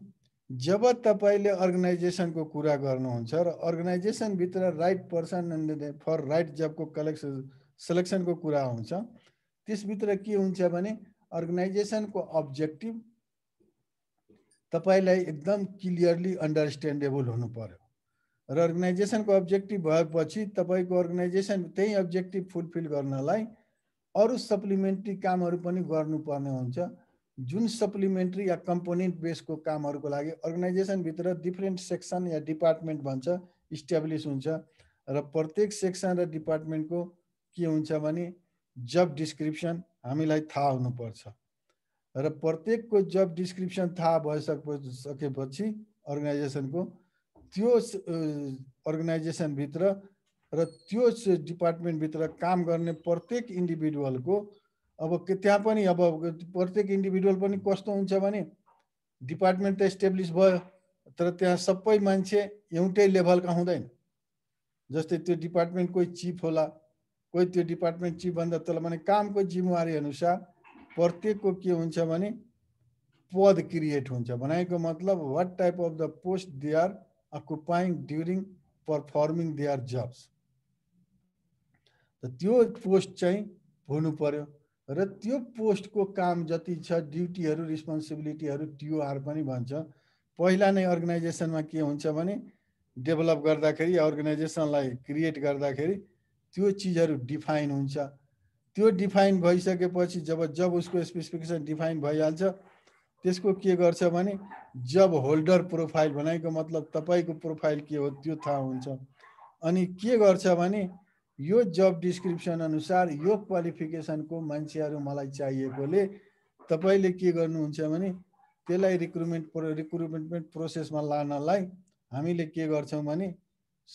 जब तपाईँले अर्गनाइजेसनको कुरा गर्नुहुन्छ र अर्गनाइजेसनभित्र right person and for right जबको कलेक्सन सेलेक्सनको कुरा हुन्छ त्यसभित्र के हुन्छ भने अर्गनाइजेसनको अब्जेक्टिभ तपाईँलाई एकदम क्लियरली अन्डरस्ट्यान्डेबल हुनु पर्यो र अर्गनाइजेसनको अब्जेक्टिभ भएपछि तपाईँको अर्गनाइजेसन त्यही अब्जेक्टिभ फुलफिल गर्नलाई अरू सप्लिमेन्ट्री कामहरू पनि गर्नुपर्ने हुन्छ जुन सप्लिमेन्ट्री या कम्पोनेन्ट बेसको कामहरूको लागि अर्गनाइजेसनभित्र डिफ्रेन्ट सेक्सन या डिपार्टमेन्ट भन्छ इस्ट्याब्लिस हुन्छ र प्रत्येक सेक्सन र डिपार्टमेन्टको के हुन्छ भने जब डिस्क्रिप्सन हामीलाई थाहा हुनुपर्छ र प्रत्येकको जब डिस्क्रिप्सन थाहा भइसके सकेपछि अर्गनाइजेसनको त्यो अर्गनाइजेसनभित्र र त्यो डिपार्टमेन्टभित्र काम गर्ने प्रत्येक इन्डिभिजुअलको अब त्यहाँ पनि अब प्रत्येक इन्डिभिजुअल पनि कस्तो हुन्छ भने डिपार्टमेन्ट त इस्टेब्लिस भयो तर त्यहाँ सबै मान्छे एउटै लेभलका हुँदैन जस्तै त्यो डिपार्टमेन्ट कोही चिफ होला कोही त्यो डिपार्टमेन्ट चिफभन्दा तल माने कामको जिम्मेवारी अनुसार प्रत्येकको के हुन्छ भने पद क्रिएट हुन्छ भनेको मतलब what type of the post they are occupying during performing they are jobs त त्यो पोस्ट चाहिँ हुनु पर्यो र त्यो पोस्टको काम जति छ ड्युटीहरू रेस्पोन्सिबिलिटीहरू टिओआर पनि भन्छ पहिला नै अर्गनाइजेसनमा के हुन्छ भने डेभलप गर्दाखेरि अर्गनाइजेसनलाई क्रिएट गर्दाखेरि त्यो चिजहरू डिफाइन हुन्छ त्यो डिफाइन भइसकेपछि जब जब उसको स्पेसिफिकेसन डिफाइन भइहाल्छ त्यसको के गर्छ भने जब होल्डर प्रोफाइल भनेको मतलब तपाईँको प्रोफाइल के हो त्यो थाहा हुन्छ अनि के गर्छ भने यो जब डिस्क्रिप्सन अनुसार यो क्वालिफिकेसनको मान्छेहरू मलाई चाहिएकोले तपाईँले के गर्नुहुन्छ भने त्यसलाई रिक्रुटमेन्ट प्रो रिक्रुटमेन्ट प्रोसेसमा लानलाई हामीले के गर्छौँ भने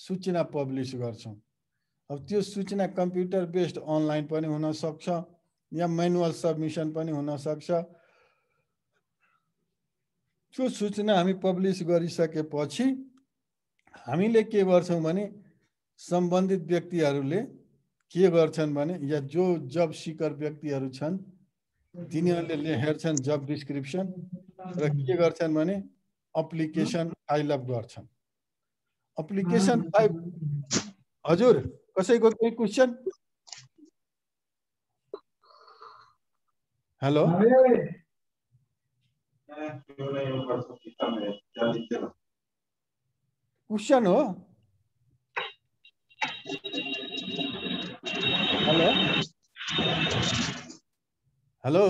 सूचना पब्लिस गर्छौँ अब त्यो सूचना कम्प्युटर बेस्ड अनलाइन पनि हुनसक्छ या मेनुअल सबमिसन पनि हुनसक्छ त्यो सूचना हामी पब्लिस गरिसकेपछि हामीले के गर्छौँ भने संबंधित व्यक्ति के या जो जब सिकर व्यक्ति तिन्ले तिनीहरूले जब डिस्क्रिप्सन र अप्लिकेसन फाइल अप कर अप्लिकेसन फाइल हजर कसैको केही क्वेसन हेलो क्वेश्चन हो hello hello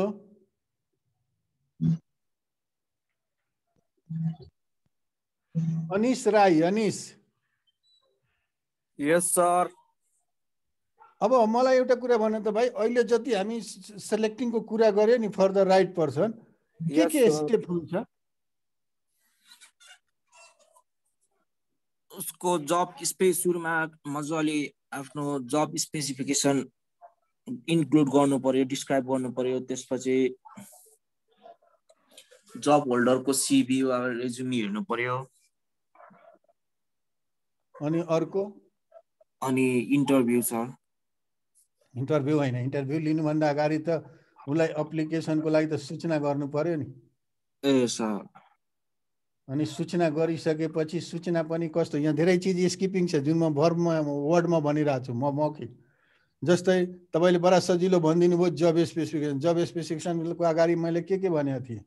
Anish Rai Anish yes sir अब मलाई एउटा कुरा भन त भाइ अहिले जति हामी सेलेक्टिङको कुरा गर्यो नि फर द राइट पर्सन के के स्टेप हुन्छ उसको जब स्पेस सुरुमा मजाले आफ्नो जब स्पेसिफिकेसन इन्क्लुड गर्नु पर्यो डिस्क्राइब गर्नु पर्यो त्यसपछि जब होल्डरको सिबी वा रेज्युमी हेर्नु पर्यो अनि अर्को अनि इन्टरभ्यू छ इन्टरभ्यू होइन इन्टरभ्यू लिनुभन्दा अगाडि त उसलाई एप्लिकेसनको लागि त सूचना गर्नु पर्यो नि ए सर अनि सूचना गरिसकेपछि सूचना पनि कस्तो यहाँ धेरै चिज स्किपिङ छ जुन म भर्ममा वर्डमा भनिरहेको छु म मौखिक जस्तै तपाईँले बडा सजिलो भनिदिनु भयो जब स्पेसिफिकेसन जब स्पेसिफिकेसनको अगाडि मैले के के भनेको थिएँ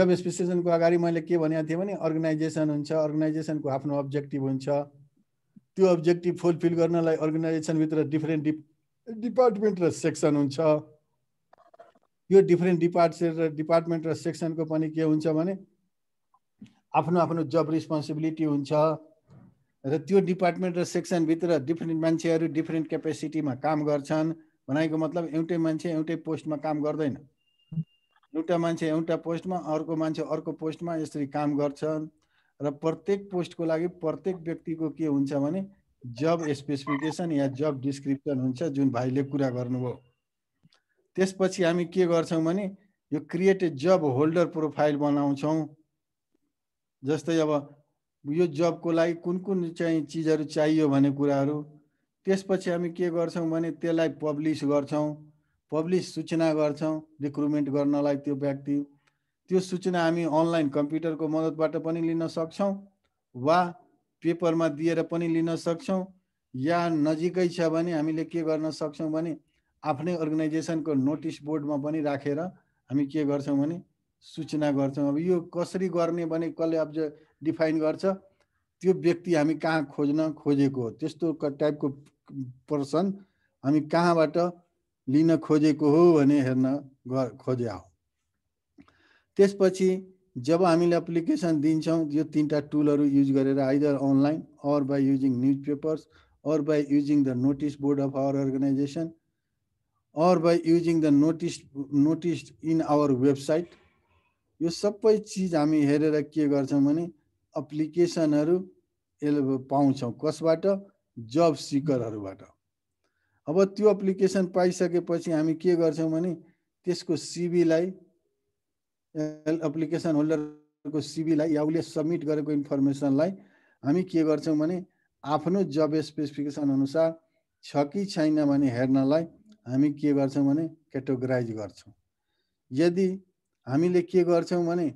जब स्पेसिफिकेसनको अगाडि मैले के भनेको थिएँ भने अर्गनाइजेसन हुन्छ अर्गनाइजेसनको आफ्नो अब्जेक्टिभ हुन्छ त्यो अब्जेक्टिभ फुलफिल गर्नलाई अर्गनाइजेसनभित्र डिफ्रेन्ट डिप डिपार्टमेन्ट र सेक्सन हुन्छ यो डिफ्रेन्ट डिपार्ट डिपार्टमेन्ट र सेक्सनको पनि के हुन्छ भने आफ्नो आफ्नो जब रिस्पोन्सिबिलिटी हुन्छ र त्यो डिपार्टमेन्ट र सेक्सनभित्र डिफ्रेन्ट मान्छेहरू डिफ्रेन्ट क्यापेसिटीमा काम गर्छन् भनेको मतलब एउटै मान्छे एउटै पोस्टमा काम गर्दैन एउटा मान्छे एउटा पोस्टमा अर्को मान्छे अर्को पोस्टमा यसरी काम गर्छन् र प्रत्येक पोस्टको लागि प्रत्येक व्यक्तिको के हुन्छ भने जब स्पेसिफिकेसन या जब डिस्क्रिप्सन हुन्छ जुन भाइले कुरा गर्नुभयो त्यसपछि हामी के गर्छौँ भने यो क्रिएटेड जब होल्डर प्रोफाइल बनाउँछौँ जस्तै अब यो जबको लागि कुन कुन चाहिँ चिजहरू चाहियो भन्ने कुराहरू त्यसपछि हामी के गर्छौँ भने त्यसलाई पब्लिस गर्छौँ पब्लिस सूचना गर्छौँ रिक्रुटमेन्ट गर्नलाई त्यो व्यक्ति त्यो सूचना हामी अनलाइन कम्प्युटरको मद्दतबाट पनि लिन सक्छौँ वा पेपरमा दिएर पनि लिन सक्छौँ या नजिकै छ भने हामीले के गर्न सक्छौँ भने आफ्नै अर्गनाइजेसनको नोटिस बोर्डमा पनि राखेर हामी के गर्छौँ भने सूचना गर्छौँ अब यो कसरी गर्ने भने कसले अब डिफाइन गर्छ त्यो व्यक्ति हामी कहाँ खोज्न खोजेको हो त्यस्तो टाइपको पर्सन हामी कहाँबाट लिन खोजेको हो भने हेर्न ग खोजे हो त्यसपछि जब हामीले एप्लिकेसन दिन्छौँ यो तिनवटा टुलहरू युज गरेर either online or by using newspapers or by using the notice board of our organisation or by using the notice notice in our website यो सबै चिज हामी हेरेर के गर्छौँ भने एप्लिकेसनहरू यसले पाउँछौँ कसबाट जब सिकरहरूबाट अब त्यो एप्लिकेसन पाइसकेपछि हामी के गर्छौँ भने त्यसको सिबीलाई एप्लिकेसन होल्डरको सिबीलाई या उसले सब्मिट गरेको इन्फर्मेसनलाई हामी के गर्छौँ भने आफ्नो जब स्पेसिफिकेसन अनुसार छ कि छैन भने हेर्नलाई हामी के गर्छौँ भने क्याटेगोराइज गर्छौँ यदि हामीले के गर्छौँ भने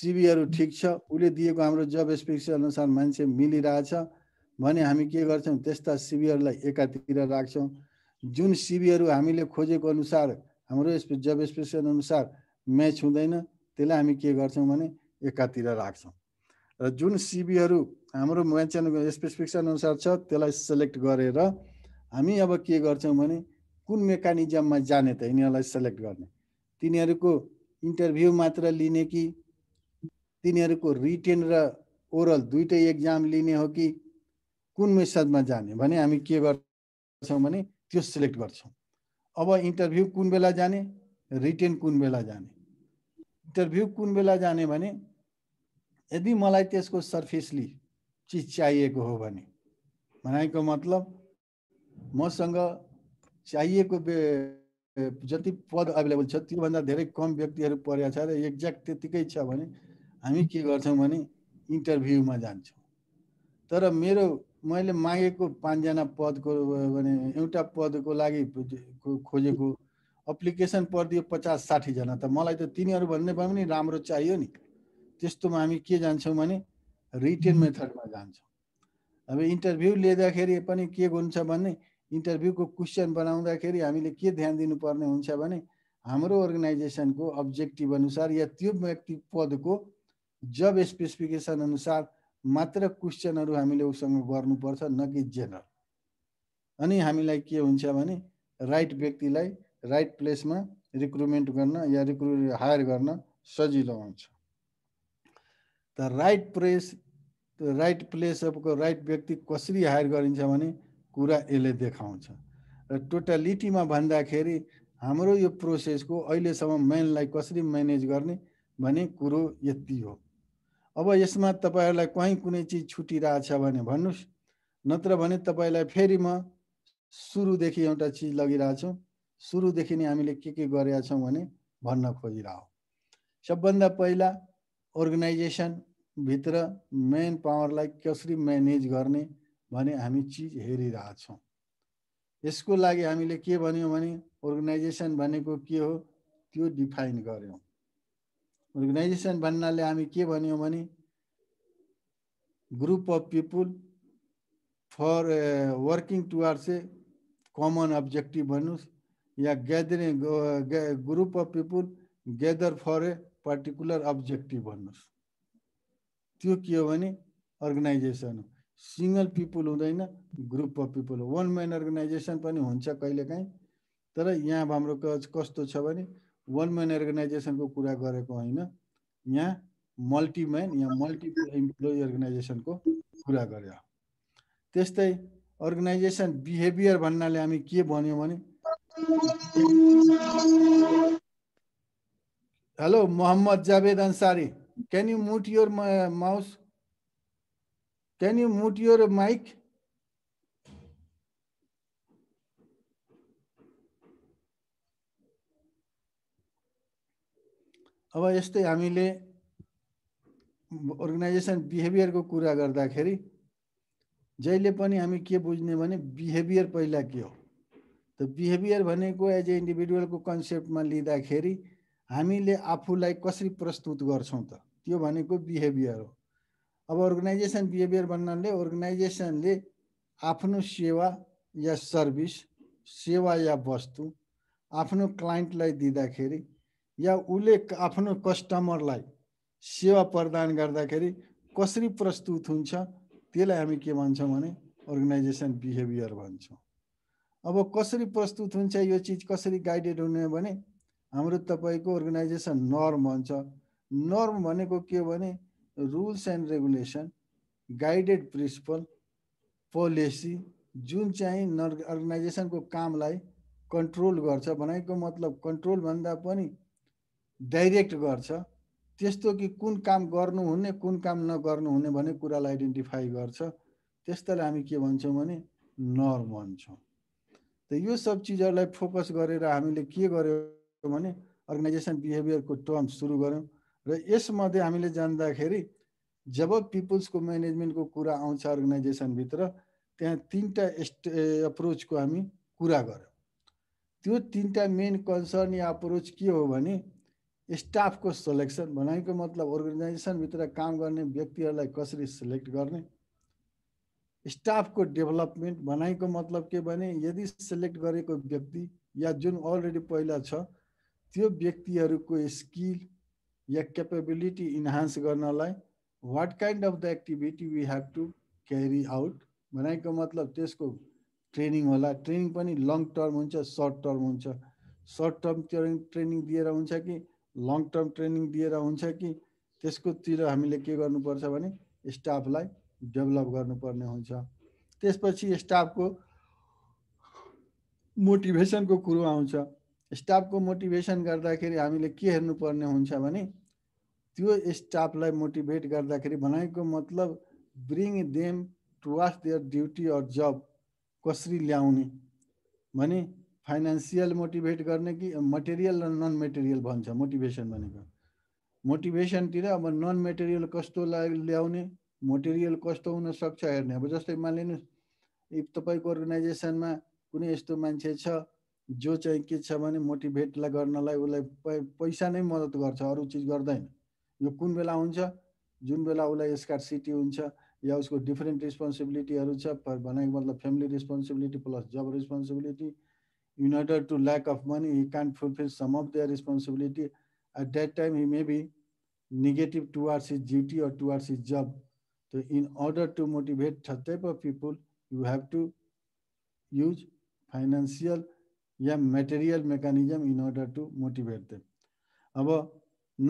सिबीहरू ठिक छ उसले दिएको हाम्रो जब स्पेक्सी अनुसार मान्छे मिलिरहेछ भने हामी के गर्छौँ त्यस्ता सिबीहरूलाई एकातिर राख्छौँ जुन सिबीहरू हामीले खोजेको अनुसार हाम्रो जब स्पेक्सन अनुसार म्याच हुँदैन त्यसलाई हामी के गर्छौँ भने एकातिर राख्छौँ र जुन सिबीहरू हाम्रो मान्छे स्पेसिफिकेसन अनुसार छ त्यसलाई सेलेक्ट गरेर हामी अब के गर्छौँ भने कुन मेकानिजममा जाने त यिनीहरूलाई सेलेक्ट गर्ने तिनीहरूको इन्टरभ्यू मात्र लिने कि तिनीहरूको रिटेन र ओरल दुइटै एक्जाम लिने हो कि कुन मेसदमा जाने भने हामी के गर्छौँ भने त्यो सिलेक्ट गर्छौँ अब इन्टरभ्यू कुन बेला जाने रिटेन कुन बेला जाने इन्टरभ्यू कुन बेला जाने भने यदि मलाई त्यसको सर्फेसली चिज चाहिएको हो भने भनेको मतलब मसँग चाहिएको बे जति पद एभाइलेबल छ त्योभन्दा धेरै कम व्यक्तिहरू परेको छ र एक्ज्याक्ट त्यतिकै छ भने हामी के गर्छौँ भने इन्टरभ्यूमा जान्छौँ तर मेरो मैले मागेको पाँचजना पदको भने एउटा पदको लागि खोजेको अप्लिकेसन परिदियो पचास साठीजना त मलाई त तिनीहरू भन्ने भए पनि राम्रो चाहियो नि त्यस्तोमा हामी के जान्छौँ भने रिटेन मेथडमा जान्छौँ अब इन्टरभ्यू लिँदाखेरि पनि के हुन्छ भने इन्टरभ्यूको क्वेसन बनाउँदाखेरि हामीले के ध्यान दिनुपर्ने हुन्छ भने हाम्रो अर्गनाइजेसनको अब्जेक्टिभ अनुसार या त्यो व्यक्ति पदको जब स्पेसिफिकेसन अनुसार मात्र क्वेसनहरू हामीले उसँग गर्नुपर्छ न कि जेनरल अनि हामीलाई के हुन्छ भने राइट व्यक्तिलाई राइट प्लेसमा रिक्रुटमेन्ट गर्न या रिक्रु हायर गर्न सजिलो हुन्छ त राइट प्रेस राइट प्लेस प्लेसको राइट व्यक्ति कसरी हायर गरिन्छ भने कुरा यसले देखाउँछ र टोटालिटीमा भन्दाखेरि हाम्रो यो प्रोसेसको अहिलेसम्म मेनलाई कसरी म्यानेज गर्ने भन्ने कुरो यति हो अब यसमा तपाईँहरूलाई कहीँ कुनै चिज छुटिरहेछ भने भन्नुहोस् नत्र भने तपाईँलाई फेरि म सुरुदेखि एउटा चिज लगिरहेछु सुरुदेखि नै हामीले के के गरेका छौँ भने भन्न खोजिरह सबभन्दा पहिला अर्गनाइजेसनभित्र मेन पावरलाई कसरी म्यानेज गर्ने भने हामी चिज हेरिरहेछौँ यसको लागि हामीले के भन्यौँ भने अर्गनाइजेसन भनेको के हो त्यो डिफाइन गऱ्यौँ अर्गनाइजेसन भन्नाले हामी के भन्यौँ भने group of people for working towards a common objective भन्नुहोस् या gathering group of people gather for a particular objective भन्नुहोस् त्यो के हो भने अर्गनाइजेसन हो सिङ्गल पिपुल हुँदैन group of people one man organisation पनि हुन्छ कहिलेकाहीँ तर यहाँ हाम्रो कस्तो छ भने वान म्यान अर्गनाइजेसनको कुरा गरेको होइन यहाँ मल्टिम्यान यहाँ मल्टि इम्प्लोइ अर्गनाइजेसनको कुरा गर्यो त्यस्तै अर्गनाइजेसन बिहेभियर भन्नाले हामी के भन्यो भने hello Mohammad Javed Ansari can you mute your mouse Can you mute your mic? अब यस्तै हामीले अर्गनाइजेसन बिहेभियरको कुरा गर्दाखेरि जहिले पनि हामी के बुझ्ने भने बिहेभियर पहिला के हो त बिहेभियर भनेको एज ए इन्डिभिजुअलको कन्सेप्टमा लिँदाखेरि हामीले आफूलाई कसरी प्रस्तुत गर्छौँ त त्यो भनेको बिहेभियर हो अब अर्गनाइजेसन बिहेभियर भन्नाले अर्गनाइजेसनले आफ्नो सेवा या सर्भिस सेवा या वस्तु आफ्नो क्लाइन्टलाई दिँदाखेरि या उसले आफ्नो कस्टमरलाई सेवा प्रदान गर्दाखेरि कसरी प्रस्तुत हुन्छ त्यसलाई हामी के भन्छौँ भने अर्गनाइजेसन बिहेभियर भन्छौँ अब कसरी प्रस्तुत हुन्छ यो चिज कसरी गाइडेड हुने भने हाम्रो तपाईँको अर्गनाइजेसन नर्म भन्छ नर्म भनेको के भने rules and regulation guided principle policy जुन चाहिँ नर् अर्गनाइजेसनको कामलाई कन्ट्रोल गर्छ भनेको मतलब कन्ट्रोलभन्दा पनि डाइरेक्ट गर्छ त्यस्तो कि कुन काम गर्नुहुने कुन काम नगर्नुहुने भन्ने कुरालाई आइडेन्टिफाई गर्छ त्यस्तालाई हामी के भन्छौँ भने नर्म भन्छौँ त यो सब चिजहरूलाई फोकस गरेर हामीले के गर्यौँ भने अर्गनाइजेसन बिहेभियरको टर्म सुरु गऱ्यौँ र यसमध्ये हामीले जान्दाखेरि जब पिपुल्सको म्यानेजमेन्टको कुरा आउँछ अर्गनाइजेसनभित्र त्यहाँ तिनवटा एस्ट एप्रोचको हामी कुरा गऱ्यौँ त्यो तिनवटा मेन कन्सर्न या अप्रोच के हो भने स्टाफको सेलेक्सन भनेको मतलब अर्गनाइजेसनभित्र काम गर्ने व्यक्तिहरूलाई कसरी सेलेक्ट गर्ने स्टाफको डेभलपमेन्ट भनाइको मतलब के भने यदि सेलेक्ट गरेको व्यक्ति या जुन अलरेडी पहिला छ त्यो व्यक्तिहरूको स्किल या क्यापेबिलिटी इन्हान्स गर्नलाई what kind of the activity we have to carry out भनेको मतलब त्यसको ट्रेनिङ होला ट्रेनिङ पनि लङ टर्म हुन्छ सर्ट टर्म हुन्छ सर्ट टर्म ट्रेनिङ दिएर हुन्छ कि लङ टर्म ट्रेनिङ दिएर हुन्छ कि त्यसकोतिर हामीले के गर्नुपर्छ भने स्टाफलाई डेभलप गर्नुपर्ने हुन्छ त्यसपछि स्टाफको मोटिभेसनको कुरो आउँछ स्टाफको मोटिभेसन गर्दाखेरि हामीले के हेर्नुपर्ने हुन्छ भने त्यो स्टाफलाई मोटिभेट गर्दाखेरि भनेको मतलब bring them to was their duty or job कसरी ल्याउने भने फाइनेन्सियल मोटिभेट गर्ने कि मटेरियल र नन मेटेरियल भन्छ मोटिभेसन भनेको मोटिभेसनतिर अब नन मेटेरियल कस्तोलाई ल्याउने मटेरियल कस्तो हुनसक्छ हेर्ने अब जस्तै मानिलिनुहोस् इफ तपाईँको अर्गनाइजेसनमा कुनै यस्तो मान्छे छ जो चाहिँ के छ भने मोटिभेटलाई गर्नलाई उसलाई पैसा नै मद्दत गर्छ अरू चिज गर्दैन यो कुन बेला हुन्छ जुन बेला उसलाई सिटी हुन्छ या उसको डिफ्रेन्ट रेस्पोन्सिबिलिटीहरू छ भनेको मतलब family responsibility plus job responsibility in order to lack of money he can fulfil some of their responsibility at that time he may be negative towards his duty or towards his job त इन अर्डर टु मोटिभेट छ type of people you have to use financial या material mechanism in order to motivate them अब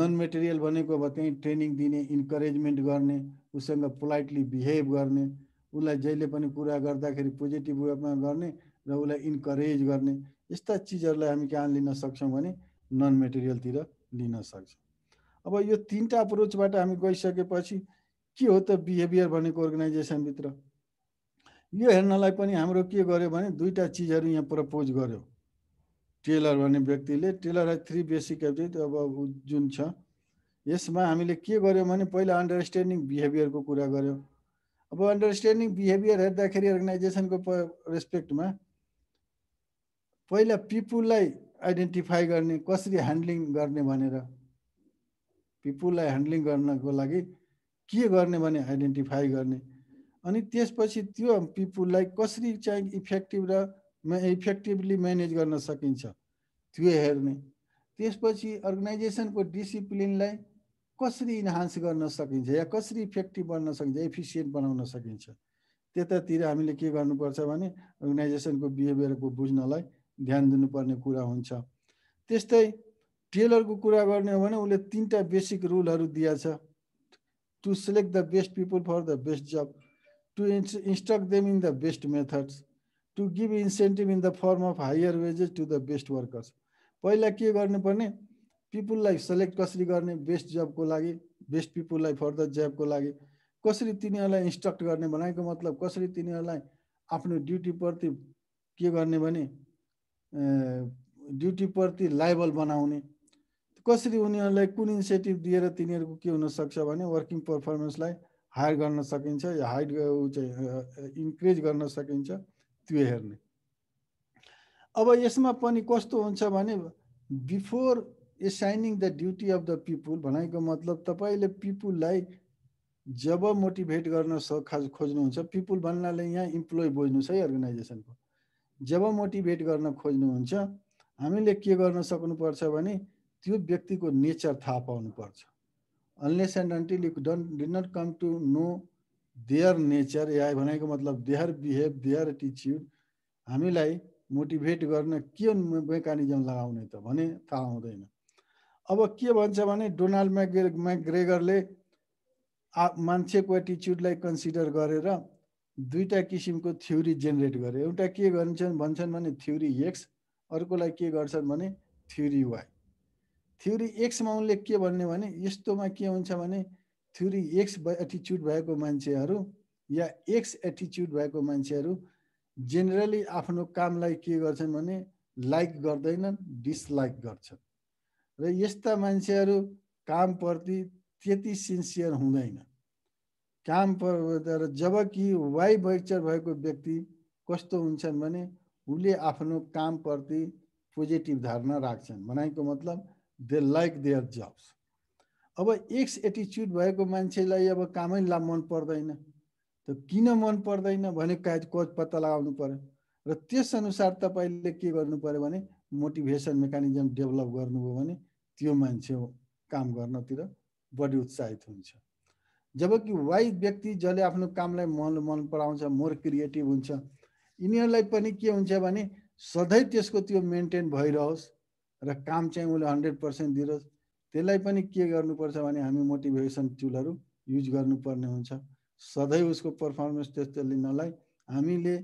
नन मेटेरियल भनेको अब त्यहीँ ट्रेनिङ दिने इन्करेजमेन्ट गर्ने उसँग पोलाइटली बिहेभ गर्ने उसलाई जहिले पनि कुरा गर्दाखेरि पोजिटिभ वेमा गर्ने र उसलाई इन्करेज गर्ने यस्ता चिजहरूलाई हामी कहाँ लिन सक्छौँ भने नन मेटेरियलतिर लिन सक्छौँ अब यो तिनवटा अप्रोचबाट हामी गइसकेपछि के हो त बिहेभियर भनेको अर्गनाइजेसनभित्र यो हेर्नलाई पनि हाम्रो के गर्यो भने दुईवटा चिजहरू यहाँ प्रपोज गर्यो टेलर भन्ने व्यक्तिले टेलरलाई थ्री बेसिक एप्टिट्युड अब जुन छ यसमा हामीले के गर्यौँ भने पहिला अन्डरस्ट्यान्डिङ बिहेभियरको कुरा गऱ्यौँ अब अन्डरस्ट्यान्डिङ बिहेभियर हेर्दाखेरि अर्गनाइजेसनको प रेस्पेक्टमा पहिला पिपुललाई आइडेन्टिफाई गर्ने कसरी ह्यान्डलिङ गर्ने भनेर पिपुललाई ह्यान्डलिङ गर्नको लागि के गर्ने भने आइडेन्टिफाई गर्ने अनि त्यसपछि त्यो पिपुललाई कसरी चाहिँ इफेक्टिभ र इफेक्टिभली म्यानेज गर्न सकिन्छ त्यो हेर्ने त्यसपछि अर्गनाइजेसनको डिसिप्लिनलाई कसरी इन्हान्स गर्न सकिन्छ या कसरी इफेक्टिभ बन्न सकिन्छ एफिसियन्ट बनाउन सकिन्छ त्यतातिर हामीले के गर्नुपर्छ भने अर्गनाइजेसनको बिहेभियरको बुझ्नलाई ध्यान दिनुपर्ने कुरा हुन्छ त्यस्तै टेलरको कुरा गर्ने हो भने उसले तिनवटा बेसिक रुलहरू दिएछ to select the best people for the best job to इन्स instruct them in the best methods to give incentive in the form of higher wages to the best workers पहिला के गर्नुपर्ने पिपुललाई सेलेक्ट कसरी गर्ने बेस्ट जबको लागि बेस्ट पिपुललाई फर द जबको लागि कसरी तिनीहरूलाई इन्स्ट्रक्ट गर्ने भनेको मतलब कसरी तिनीहरूलाई आफ्नो ड्युटीप्रति के गर्ने भने ड्युटीप्रति लाइबल बनाउने कसरी उनीहरूलाई कुन इन्सेन्टिभ दिएर तिनीहरूको के हुनसक्छ भने वर्किङ पर्फर्मेन्सलाई हायर गर्न सकिन्छ या हाइट चाहिँ इन्क्रिज गर्न सकिन्छ त्यो हेर्ने अब यसमा पनि कस्तो हुन्छ भने before assigning the duty of the people भनेको मतलब तपाईँले पिपुललाई जब मोटिभेट गर्न खोज्नुहुन्छ पिपुल भन्नाले यहाँ इम्प्लोइ बुझ्नु है अर्गनाइजेसनको जब मोटिभेट गर्न खोज्नुहुन्छ हामीले के गर्न सक्नुपर्छ भने त्यो व्यक्तिको नेचर थाहा पाउनुपर्छ unless and until you don't डि not come to know their nature AI भनेको मतलब देयर बिहेभ देयर एटिच्युड हामीलाई मोटिभेट गर्न के मेकानिजम लगाउने त भने थाहा हुँदैन अब के भन्छ भने डोनाल्ड म्याग्रे म्याग्रेगरले आ मान्छेको एटिच्युडलाई कन्सिडर गरेर दुईवटा किसिमको थ्योरी जेनेरेट गरे एउटा के गर्छन् भन्छन् भने थ्योरी एक्स अर्कोलाई के गर्छन् भने थ्योरी वाई थ्योरी एक्समा उनले के भन्ने भने यस्तोमा के हुन्छ भने थ्योरी एक्स एटिच्युड भएको मान्छेहरू या एक्स एटिच्युड भएको मान्छेहरू जेनरली आफ्नो कामलाई के गर्छन् भने लाइक गर्दैनन् डिसलाइक गर्छन् र यस्ता मान्छेहरू कामप्रति त्यति सिन्सियर हुँदैन काम पर जबकि वाइ भैक्चर भएको व्यक्ति कस्तो हुन्छन् भने उसले आफ्नो कामप्रति पोजिटिभ धारणा राख्छन् भनेको मतलब दे लाइक देयर जब्स अब एक्स एटिच्युड भएको मान्छेलाई अब कामै ला मन पर्दैन त किन मन पर्दैन भने काज कोच पत्ता लगाउनु पऱ्यो र त्यसअनुसार तपाईँले के गर्नु पऱ्यो भने मोटिभेसन मेकानिजम डेभलप गर्नुभयो भने त्यो मान्छे काम गर्नतिर बढी उत्साहित हुन्छ जब कि वाइ व्यक्ति जसले आफ्नो कामलाई मन मन पराउँछ मोर क्रिएटिभ हुन्छ यिनीहरूलाई पनि के हुन्छ भने सधैँ त्यसको त्यो मेन्टेन भइरहोस् र काम चाहिँ उसले हन्ड्रेड पर्सेन्ट दिइरहोस् त्यसलाई पनि के गर्नुपर्छ भने हामी मोटिभेसन टुलहरू युज गर्नुपर्ने हुन्छ सधैँ उसको पर्फर्मेन्स त्यस्तो लिनलाई हामीले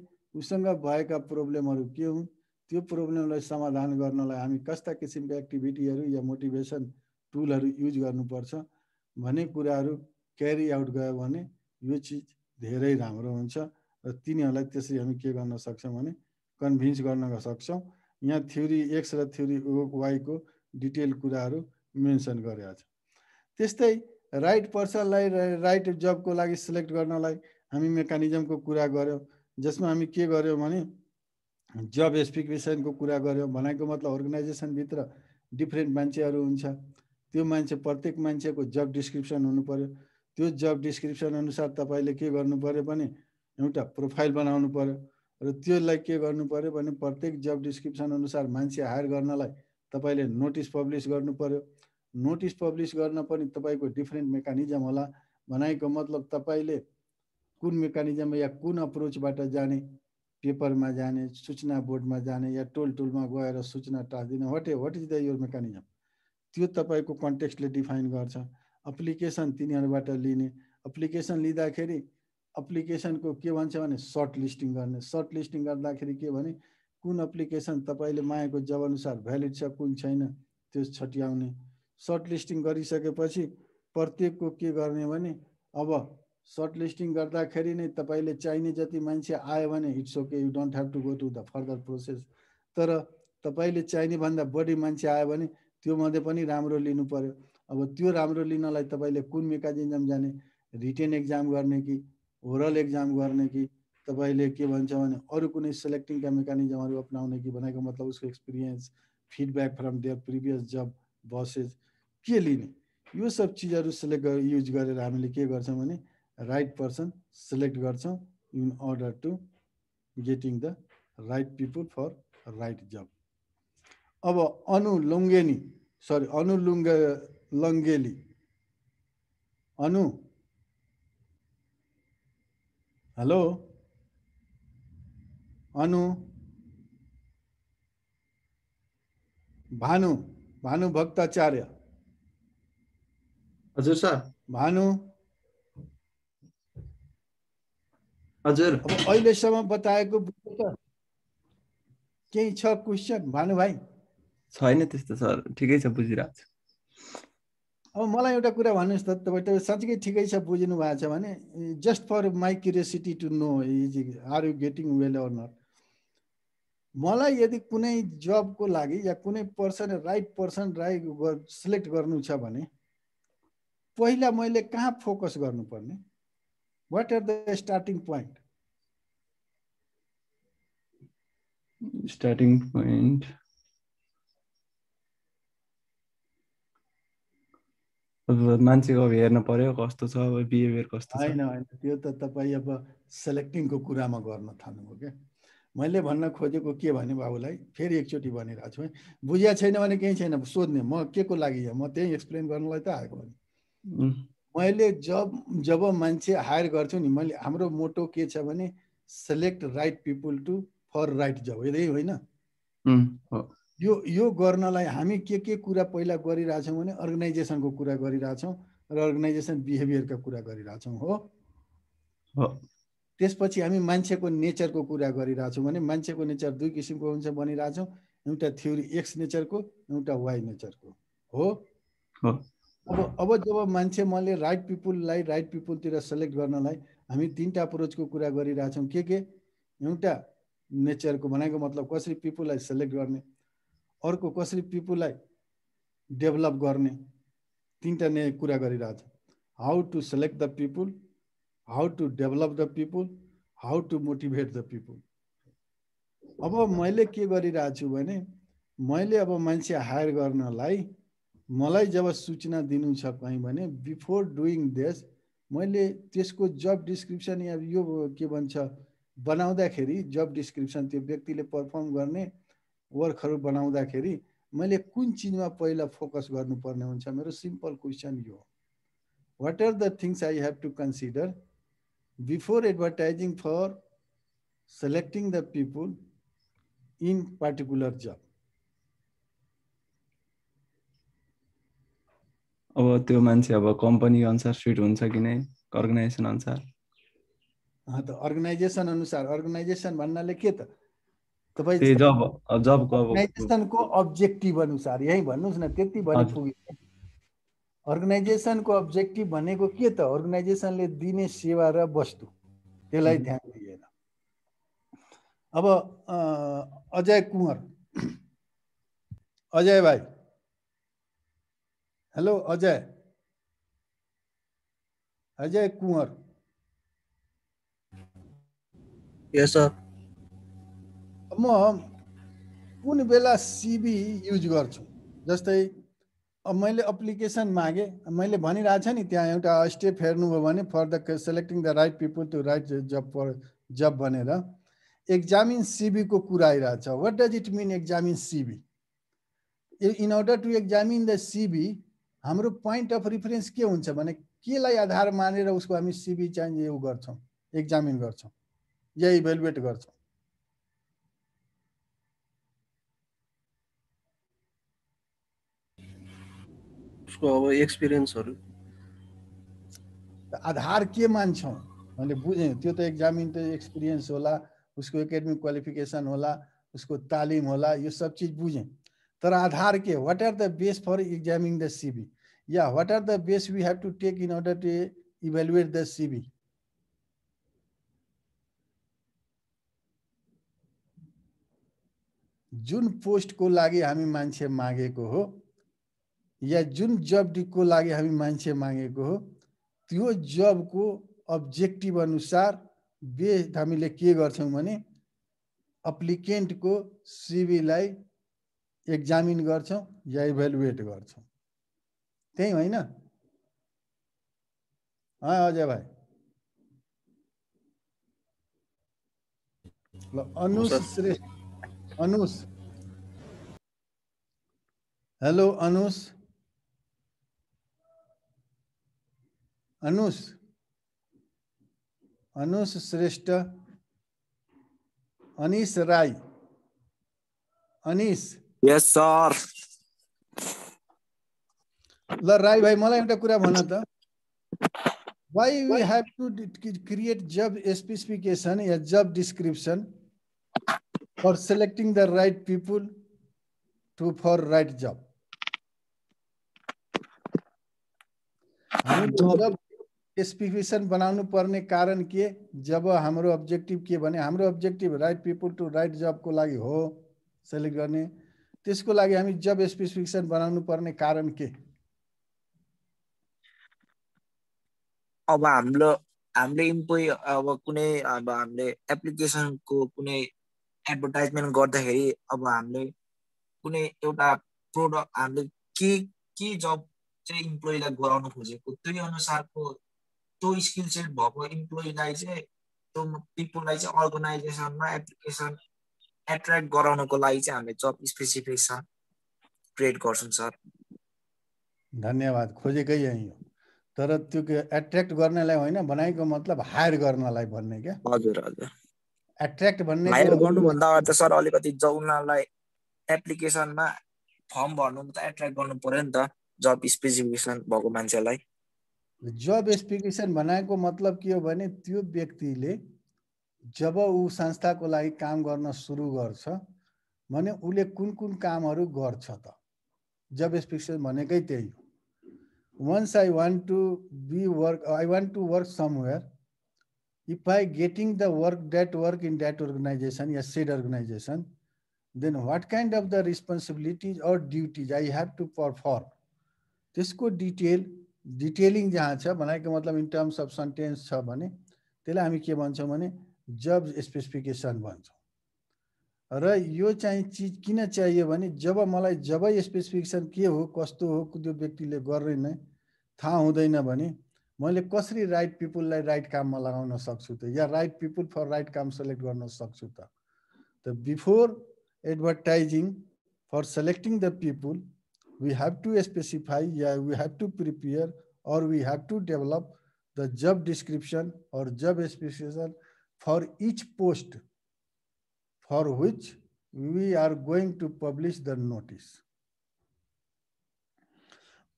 उसँग भएका प्रब्लमहरू के हुन् त्यो प्रब्लमलाई समाधान गर्नलाई हामी कस्ता किसिमका एक्टिभिटीहरू या मोटिभेसन टुलहरू युज गर्नुपर्छ भन्ने कुराहरू क्यारी आउट गयो भने यो चिज धेरै राम्रो हुन्छ र तिनीहरूलाई त्यसरी हामी के गर्न सक्छौँ भने कन्भिन्स गर्न सक्छौँ यहाँ थ्योरी एक्स र थ्योरी वाईको डिटेल कुराहरू मेन्सन गरेको छ त्यस्तै राइट पर्सनलाई राइट जबको लागि सिलेक्ट गर्नलाई हामी मेकानिजमको कुरा गऱ्यौँ जसमा हामी के गर्यौँ भने जब एस्पिकेसनको कुरा गऱ्यौँ भनेको मतलब अर्गनाइजेसनभित्र डिफ्रेन्ट मान्छेहरू हुन्छ त्यो मान्छे प्रत्येक मान्छेको जब डिस्क्रिप्सन हुनु पऱ्यो त्यो जब डिस्क्रिप्सन अनुसार तपाईँले के गर्नु पऱ्यो भने एउटा प्रोफाइल बनाउनु पऱ्यो र त्यसलाई के गर्नु पऱ्यो भने प्रत्येक जब डिस्क्रिप्सन अनुसार मान्छे हायर गर्नलाई तपाईँले नोटिस पब्लिस गर्नु पऱ्यो नोटिस पब्लिस गर्न पनि तपाईँको डिफ्रेन्ट मेकानिजम होला भनाइको मतलब तपाईँले कुन मेकानिजम या कुन अप्रोचबाट जाने पेपरमा जाने सूचना बोर्डमा जाने या टोल टोलमा गएर सूचना टास दिने वाट वाट इज द यो मेकानिजम त्यो तपाईँको कन्टेक्स्टले डिफाइन गर्छ अप्लिकेसन तिनीहरूबाट लिने अप्लिकेसन लिँदाखेरि अप्लिकेसनको के भन्छ भने सर्ट लिस्टिङ गर्ने सर्ट लिस्टिङ गर्दाखेरि के भने कुन अप्लिकेसन तपाईँले मागेको जब अनुसार भ्यालिड छ कुन छैन त्यो छट्याउने सर्ट लिस्टिङ गरिसकेपछि प्रत्येकको के गर्ने भने अब सर्ट लिस्टिङ गर्दाखेरि नै तपाईँले चाहिने जति मान्छे आयो भने it's okay you don't have to go to the further process तर तपाईँले चाहिने भन्दा बढी मान्छे आयो भने त्यो मध्ये पनि राम्रो लिनु पऱ्यो अब त्यो राम्रो लिनलाई तपाईँले कुन मेकानिजम जाने रिटेन एक्जाम गर्ने कि ओरल एक्जाम गर्ने कि तपाईँले के भन्छ भने अरू कुनै सेलेक्टिङका मेकानिजमहरू अप्नाउने कि भनेको मतलब उसको experience feedback from their previous job बसेज के लिने यो सब चिजहरू सेलेक्ट गर युज गरेर हामीले के गर्छौँ भने राइट पर्सन सेलेक्ट गर्छौँ in order to getting the right people for right job अब अनु लुङ्गेनी सरी अनु लुङ्गे लङ्गेली अनु हेलो अनु भानु भानु भक्ताचार्य हजुर सर भानु हजुर अब अहिलेसम्म बताएको केही छ क्वेसन भानु भाइ छैन त्यस्तो सर ठिकै छ बुझिरहेको छु अब मलाई एउटा कुरा भन्नुहोस् त तपाईँ तपाईँ साँच्चै ठिकै छ बुझ्नु भएको छ भने just for my curiosity to know is are you getting well or not मलाई यदि कुनै जबको लागि या कुनै person right person right select गर्नु छ भने पहिला मैले कहाँ फोकस गर्नुपर्ने what are the starting point starting point अब मान्छेको अब हेर्न पर्यो कस्तो छ अब बिहेभियर कस्तो होइन होइन त्यो त तपाईँ अब सेलेक्टिङको कुरामा गर्न थाल्नुभयो क्या मैले भन्न खोजेको के भने बाबुलाई फेरि एकचोटि भनिरहेको छु है बुझिया छैन भने केही छैन सोध्ने म के को लागि यहाँ म त्यही एक्सप्लेन गर्नलाई त आएको भने मैले जब जब मान्छे हायर गर्छु नि मैले हाम्रो मोटो के छ भने select right people to for right job यही होइन यो यो गर्नलाई हामी के के कुरा पहिला गरिरहेछौँ भने अर्गनाइजेसनको कुरा गरिरहेछौँ र अर्गनाइजेसन बिहेभियरका कुरा गरिरहेछौँ हो त्यसपछि हामी मान्छेको नेचरको कुरा गरिरहेछौँ भने मान्छेको नेचर दुई किसिमको हुन्छ भनिरहेछौँ एउटा थ्योरी एक्स नेचरको एउटा वाइ नेचरको हो अब अब जब मान्छे मैले राइट पिपुललाई राइट पिपुलतिर सेलेक्ट गर्नलाई हामी तिनवटा अप्रोचको कुरा गरिरहेछौँ के के एउटा नेचरको भनेको मतलब कसरी पिपुललाई सेलेक्ट गर्ने अर्को कसरी पिपुललाई डेभलप गर्ने तिनवटा ने कुरा गरिरहेछ how to select the people how to develop the people how to motivate the people अब मैले के गरिरहेको छु भने मैले अब मान्छे हायर गर्नलाई मलाई जब सूचना दिनु छ कहीँ भने बिफोर डुइङ दिस मैले त्यसको जब डिस्क्रिप्सन या यो के भन्छ बनाउँदाखेरि जब डिस्क्रिप्सन त्यो व्यक्तिले पर्फर्म गर्ने वर्कहरू बनाउँदाखेरि मैले कुन चिजमा पहिला फोकस गर्नुपर्ने हुन्छ मेरो सिम्पल क्वेसन यो हो what are the things I have to consider before advertising for selecting the people in particular job. अब त्यो मान्छे अब कम्पनी अनुसार फिट हुन्छ कि नै अर्गनाइजेसन अनुसार त अर्गनाइजेसन अनुसार अर्गनाइजेसन भन्नाले के त तपाईँ जब जबको अब अर्गनाइजेसनको अब्जेक्टिभ अनुसार यही भन्नुहोस् न त्यति भने पुग्यो अर्गनाइजेसनको अब्जेक्टिभ भनेको के त अर्गनाइजेसनले दिने सेवा र वस्तु त्यसलाई ध्यान दिएन अब अजय कुँवर अजय भाइ हेलो अजय अजय कुँवर यस म कुन बेला सिबी युज गर्छु जस्तै अब मैले एप्लिकेसन मागेँ मैले भनिरहेको छ नि त्यहाँ एउटा स्टेप हेर्नुभयो भने for the selecting the right people to right job for job भनेर एक्जामिन सिबीको कुरा आइरहेछ what does it mean examine CV in order to examine the CV हाम्रो पोइन्ट अफ रिफरेन्स के हुन्छ भने केलाई आधार मानेर उसको हामी सिबी चाहिँ यो गर्छौँ एक्जामिन गर्छौँ या इभेलुएट गर्छौँ उसको अब एक्सपिरियन्सहरू आधार के मान्छौँ मैले बुझेँ त्यो त एक्जामिन त एक्सपिरियन्स होला उसको एकाडेमिक क्वालिफिकेसन होला उसको तालिम होला यो सब चिज बुझेँ तर आधार के what are the base for examining the CV या what are the base we have to take in order to evaluate the CV जुन पोस्टको लागि हामी मान्छे मागेको हो या जुन जबको लागि हामी मान्छे मागेको हो त्यो जबको अब्जेक्टिभ अनुसार बे हामीले के गर्छौँ भने अप्लिकेन्टको सिबीलाई एक्जामिन गर्छौँ या इभ्यालुएट गर्छौँ त्यही होइन अजय भाइ ल Anus Shrestha Anus hello Anus Anus Anus Shrestha Anis Rai Anis yes sir ल राय भाई मलाई एउटा कुरा भन त why we have to create job specification या job description for selecting the right people to for right job specification बनाउनु पर्ने कारण के जब हाम्रो अब्जेक्टिभ के भने हाम्रो objective right people to right जबको लागि हो सेलेक्ट गर्ने त्यसको लागि हामी जब स्पेसिफिकेसन बनाउनु पर्ने कारण के अब हाम्रो हामीले इम्प्लोइ अब कुनै अब हामीले एप्लिकेसनको कुनै एडभर्टाइजमेन्ट गर्दाखेरि अब हामीले कुनै एउटा प्रोडक्ट हामीले के के जब चाहिँ इम्प्लोइलाई गराउन खोजेको त्यही अनुसारको त्यो स्किल सेट भएको इम्प्लोइलाई चाहिँ त्यो पिपुललाई चाहिँ अर्गनाइजेसनमा एप्लिकेसन एट्र्याक्ट गराउनको लागि चाहिँ हामीले जब स्पेसिफिकेसन क्रिएट गर्छौँ सर धन्यवाद खोजेकै यही हो तर त्यो एट्र्याक्ट गर्नेलाई होइन बनाएको मतलब हायर गर्नलाई भन्ने क्या हजुर हजुर एट्र्याक्ट भन्ने हायर गर्नुभन्दा अगाडि त सर अलिकति जाउनलाई एप्लिकेसनमा फर्म भर्नु त एट्र्याक्ट गर्नु पर्यो नि त जब स्पेसिफिकेसन भएको मान्छेलाई जब एस्पिकेसन बनाएको मतलब के हो भने त्यो व्यक्तिले जब ऊ संस्थाको लागि काम गर्न सुरु गर्छ भने उसले कुन कुन कामहरू गर्छ त जब एस्पिकेसन भनेकै त्यही हो once I want to be work I want to work somewhere if I getting the work that work in that organization या said organization then what kind of the responsibilities or duties I have to perform त्यसको डिटेल डिटेलिङ जहाँ छ भनेको मतलब इन टर्म्स अफ सन्टेन्स छ भने त्यसलाई हामी के भन्छौँ भने जब स्पेसिफिकेसन भन्छौँ र यो चाहिँ चिज किन चाहियो भने जब मलाई जब स्पेसिफिकेसन के हो कस्तो हो त्यो व्यक्तिले गरेन थाहा हुँदैन भने मैले कसरी राइट पिपुललाई राइट काममा लगाउन सक्छु त या राइट पिपुल फर राइट काम सेलेक्ट गर्न सक्छु त before advertising for selecting the people we have to specify, yeah, we have to prepare, or we have to develop the job description or job specification for each post for which we are going to publish the notice.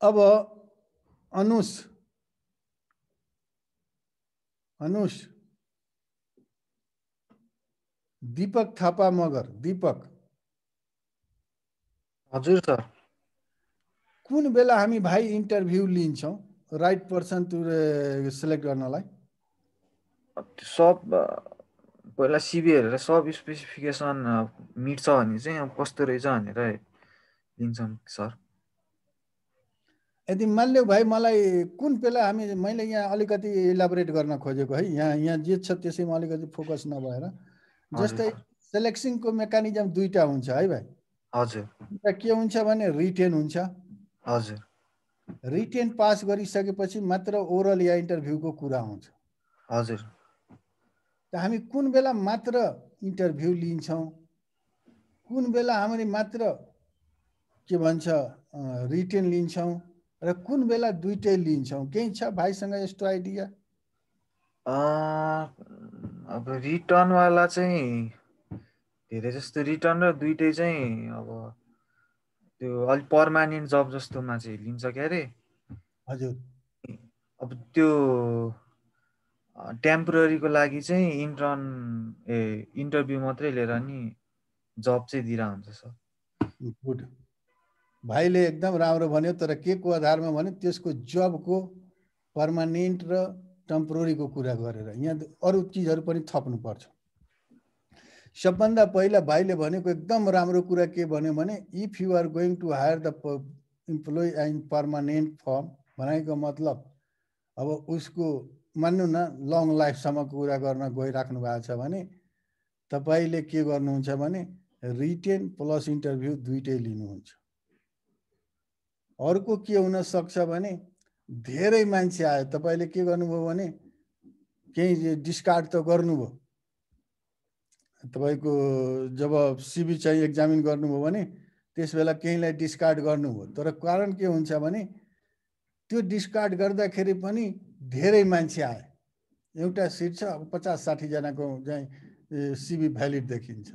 Aba Anush, Anush, Deepak Thapa, Magar, Deepak. हजुर sir. कुन बेला हामी भाइ इन्टरभ्यू लिन्छौँ राइट पर्सन टु सिलेक्ट गर्नलाई सब पहिला सिबी हेरेर सब स्पेसिफिकेसन मिट्छ भने चाहिँ अब कस्तो रहेछ भनेर लिन्छौँ सर यदि मान्यो भाइ मलाई कुन बेला हामी मैले यहाँ अलिकति इलाबोरेट गर्न खोजेको है यहाँ यहाँ जे छ त्यसैमा अलिकति फोकस नभएर जस्तै सेलेक्सनको मेकानिजम दुईवटा हुन्छ है भाइ हजुर के हुन्छ भने रिटेन हुन्छ हजुर रिटेन पास गरिसकेपछि मात्र ओरल या इन्टरभ्यूको कुरा हुन्छ हजुर हामी कुन बेला मात्र इन्टरभ्यू लिन्छौँ कुन बेला हामीले मात्र के भन्छ रिटेन लिन्छौँ र कुन बेला दुइटै लिन्छौँ केही छ भाइसँग यस्तो आइडिया अब रिटर्नवाला चाहिँ धेरै जस्तो रिटर्न र दुइटै चाहिँ अब त्यो अलिक पर्मानेन्ट जब जस्तोमा चाहिँ लिन्छ क्या अरे हजुर अब त्यो टेम्पोररीको लागि चाहिँ इन्टर्न ए इन्टरभ्यू मात्रै लिएर नि जब चाहिँ दिएर हुन्छ सर गुड भाइले एकदम राम्रो भन्यो तर के को आधारमा भन्यो त्यसको जबको पर्मानेन्ट र टेम्पोररीको कुरा गरेर यहाँ अरू चिजहरू पनि थप्नुपर्छ सबभन्दा पहिला भाइले भनेको एकदम राम्रो कुरा के भन्यो भने if you are going to hire the employee in permanent firm भनेको मतलब अब उसको मान्नु न लङ लाइफसम्मको कुरा गर्न गइराख्नु भएको छ भने तपाईँले के गर्नुहुन्छ भने रिटेन प्लस इन्टरभ्यू दुइटै लिनुहुन्छ अर्को के हुनसक्छ भने धेरै मान्छे आयो तपाईँले के गर्नुभयो भने केही डिस्कार्ड त गर्नुभयो तपाईँको जब सिबी चाहिँ एक्जामिन गर्नुभयो भने त्यस बेला केहीलाई डिस्कार्ड गर्नुभयो तर कारण के हुन्छ भने त्यो डिस्कार्ड गर्दाखेरि पनि धेरै मान्छे आए एउटा सिट छ अब पचास साठीजनाको चाहिँ सिबी भ्यालिड देखिन्छ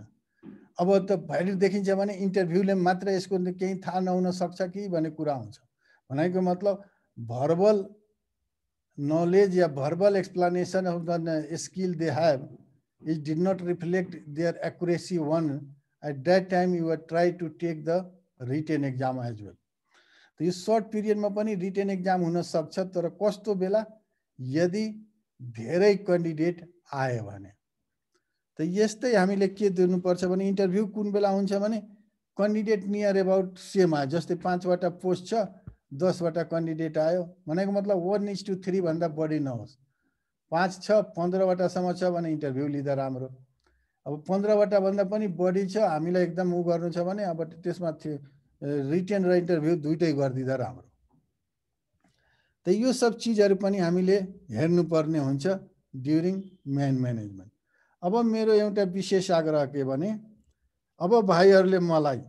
अब त भ्यालिड देखिन्छ भने इन्टरभ्यूले मात्र यसको केही थाहा नहुन सक्छ कि भन्ने कुरा हुन्छ भनेको मतलब भर्बल नलेज या verbal explanation of the skill they have it did not reflect their accuracy one. At that time, you were try to take the written exam as well त यो सर्ट पिरियडमा पनि रिटर्न एक्जाम हुनसक्छ तर कस्तो बेला यदि धेरै क्यान्डिडेट आयो भने त यस्तै हामीले के दिनुपर्छ भने इन्टरभ्यू कुन बेला हुन्छ भने क्यान्डिडेट नियर एबाउट सेम आयो जस्तै पाँचवटा पोस्ट छ दसवटा क्यान्डिडेट आयो भनेको मतलब वान इज टू थ्रीभन्दा बढी नहोस् पाँच छ पन्ध्रवटासम्म छ भने इन्टरभ्यू लिँदा राम्रो अब पन्ध्रवटा भन्दा पनि बढी छ हामीलाई एकदम ऊ गर्नु छ भने अब त्यसमा थियो रिटेन र इन्टरभ्यू दुइटै गरिदिँदा राम्रो त यो सब चिजहरू पनि हामीले हेर्नुपर्ने हुन्छ ड्युरिङ म्यान म्यानेजमेन्ट अब मेरो एउटा विशेष आग्रह के भने अब भाइहरूले मलाई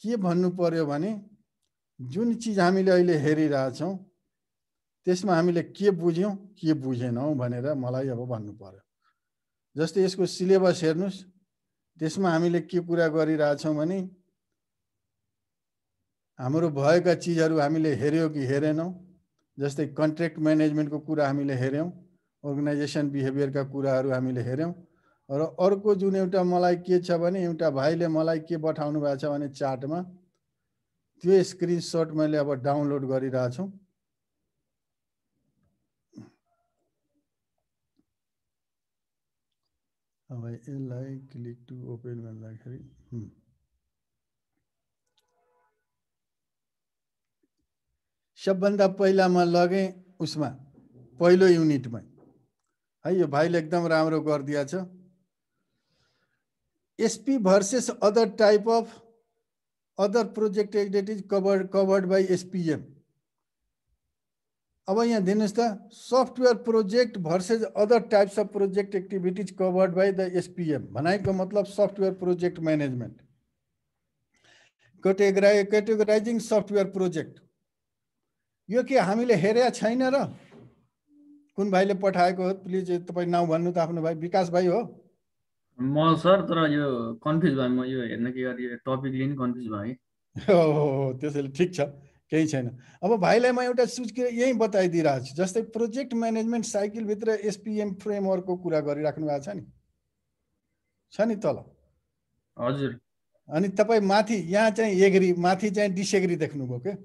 के भन्नु पर्यो भने जुन चिज हामीले अहिले हेरिरहेछौँ त्यसमा हामीले के बुझ्यौँ के बुझेनौँ भनेर मलाई अब भन्नु पऱ्यो जस्तै यसको सिलेबस हेर्नुहोस् त्यसमा हामीले के कुरा गरिरहेछौँ भने हाम्रो भएका चिजहरू हामीले हेऱ्यौँ कि हेरेनौँ जस्तै कन्ट्र्याक्ट म्यानेजमेन्टको कुरा हामीले हेऱ्यौँ अर्गनाइजेसन बिहेभियरका कुराहरू हामीले हेऱ्यौँ र अर्को जुन एउटा मलाई के छ भने एउटा भाइले मलाई के पठाउनु भएको छ भने चार्टमा त्यो स्क्रिनसट मैले अब डाउनलोड गरिरहेछौँ अब यसलाई क्लिक टु ओपन गर्दाखेरि सबभन्दा पहिला म लगेँ उसमा पहिलो युनिटमा है यो भाइले एकदम राम्रो गरिदिएछ SP versus other type of other project is covered covered by SPM अब यहाँ दिनुहोस् त software project versus other types of project activities covered by the SPM भनाइको मतलब सफ्टवेयर प्रोजेक्ट म्यानेजमेन्ट क्याटेगोराइ क्याटेगोराइजिङ सफ्टवेयर प्रोजेक्ट यो के हामीले हेरेका छैन र कुन भाइले पठाएको हो प्लिज तपाईँ नाउँ भन्नु त आफ्नो भाइ विकास भाइ हो म सर तर यो कन्फ्युज भयो म यो हेर्न के टपिकले नि कन्फ्युज भएँ हो त्यसैले ठिक छ केही छैन अब भाइलाई म एउटा सुच यहीँ बताइदिइरहेको छु जस्तै प्रोजेक्ट म्यानेजमेन्ट साइकलभित्र एसपिएम फ्रेमवर्कको कुरा गरिराख्नु भएको छ नि छ नि तल हजुर अनि तपाईँ माथि यहाँ चाहिँ एग्री माथि चाहिँ डिसएग्री देख्नुभयो क्या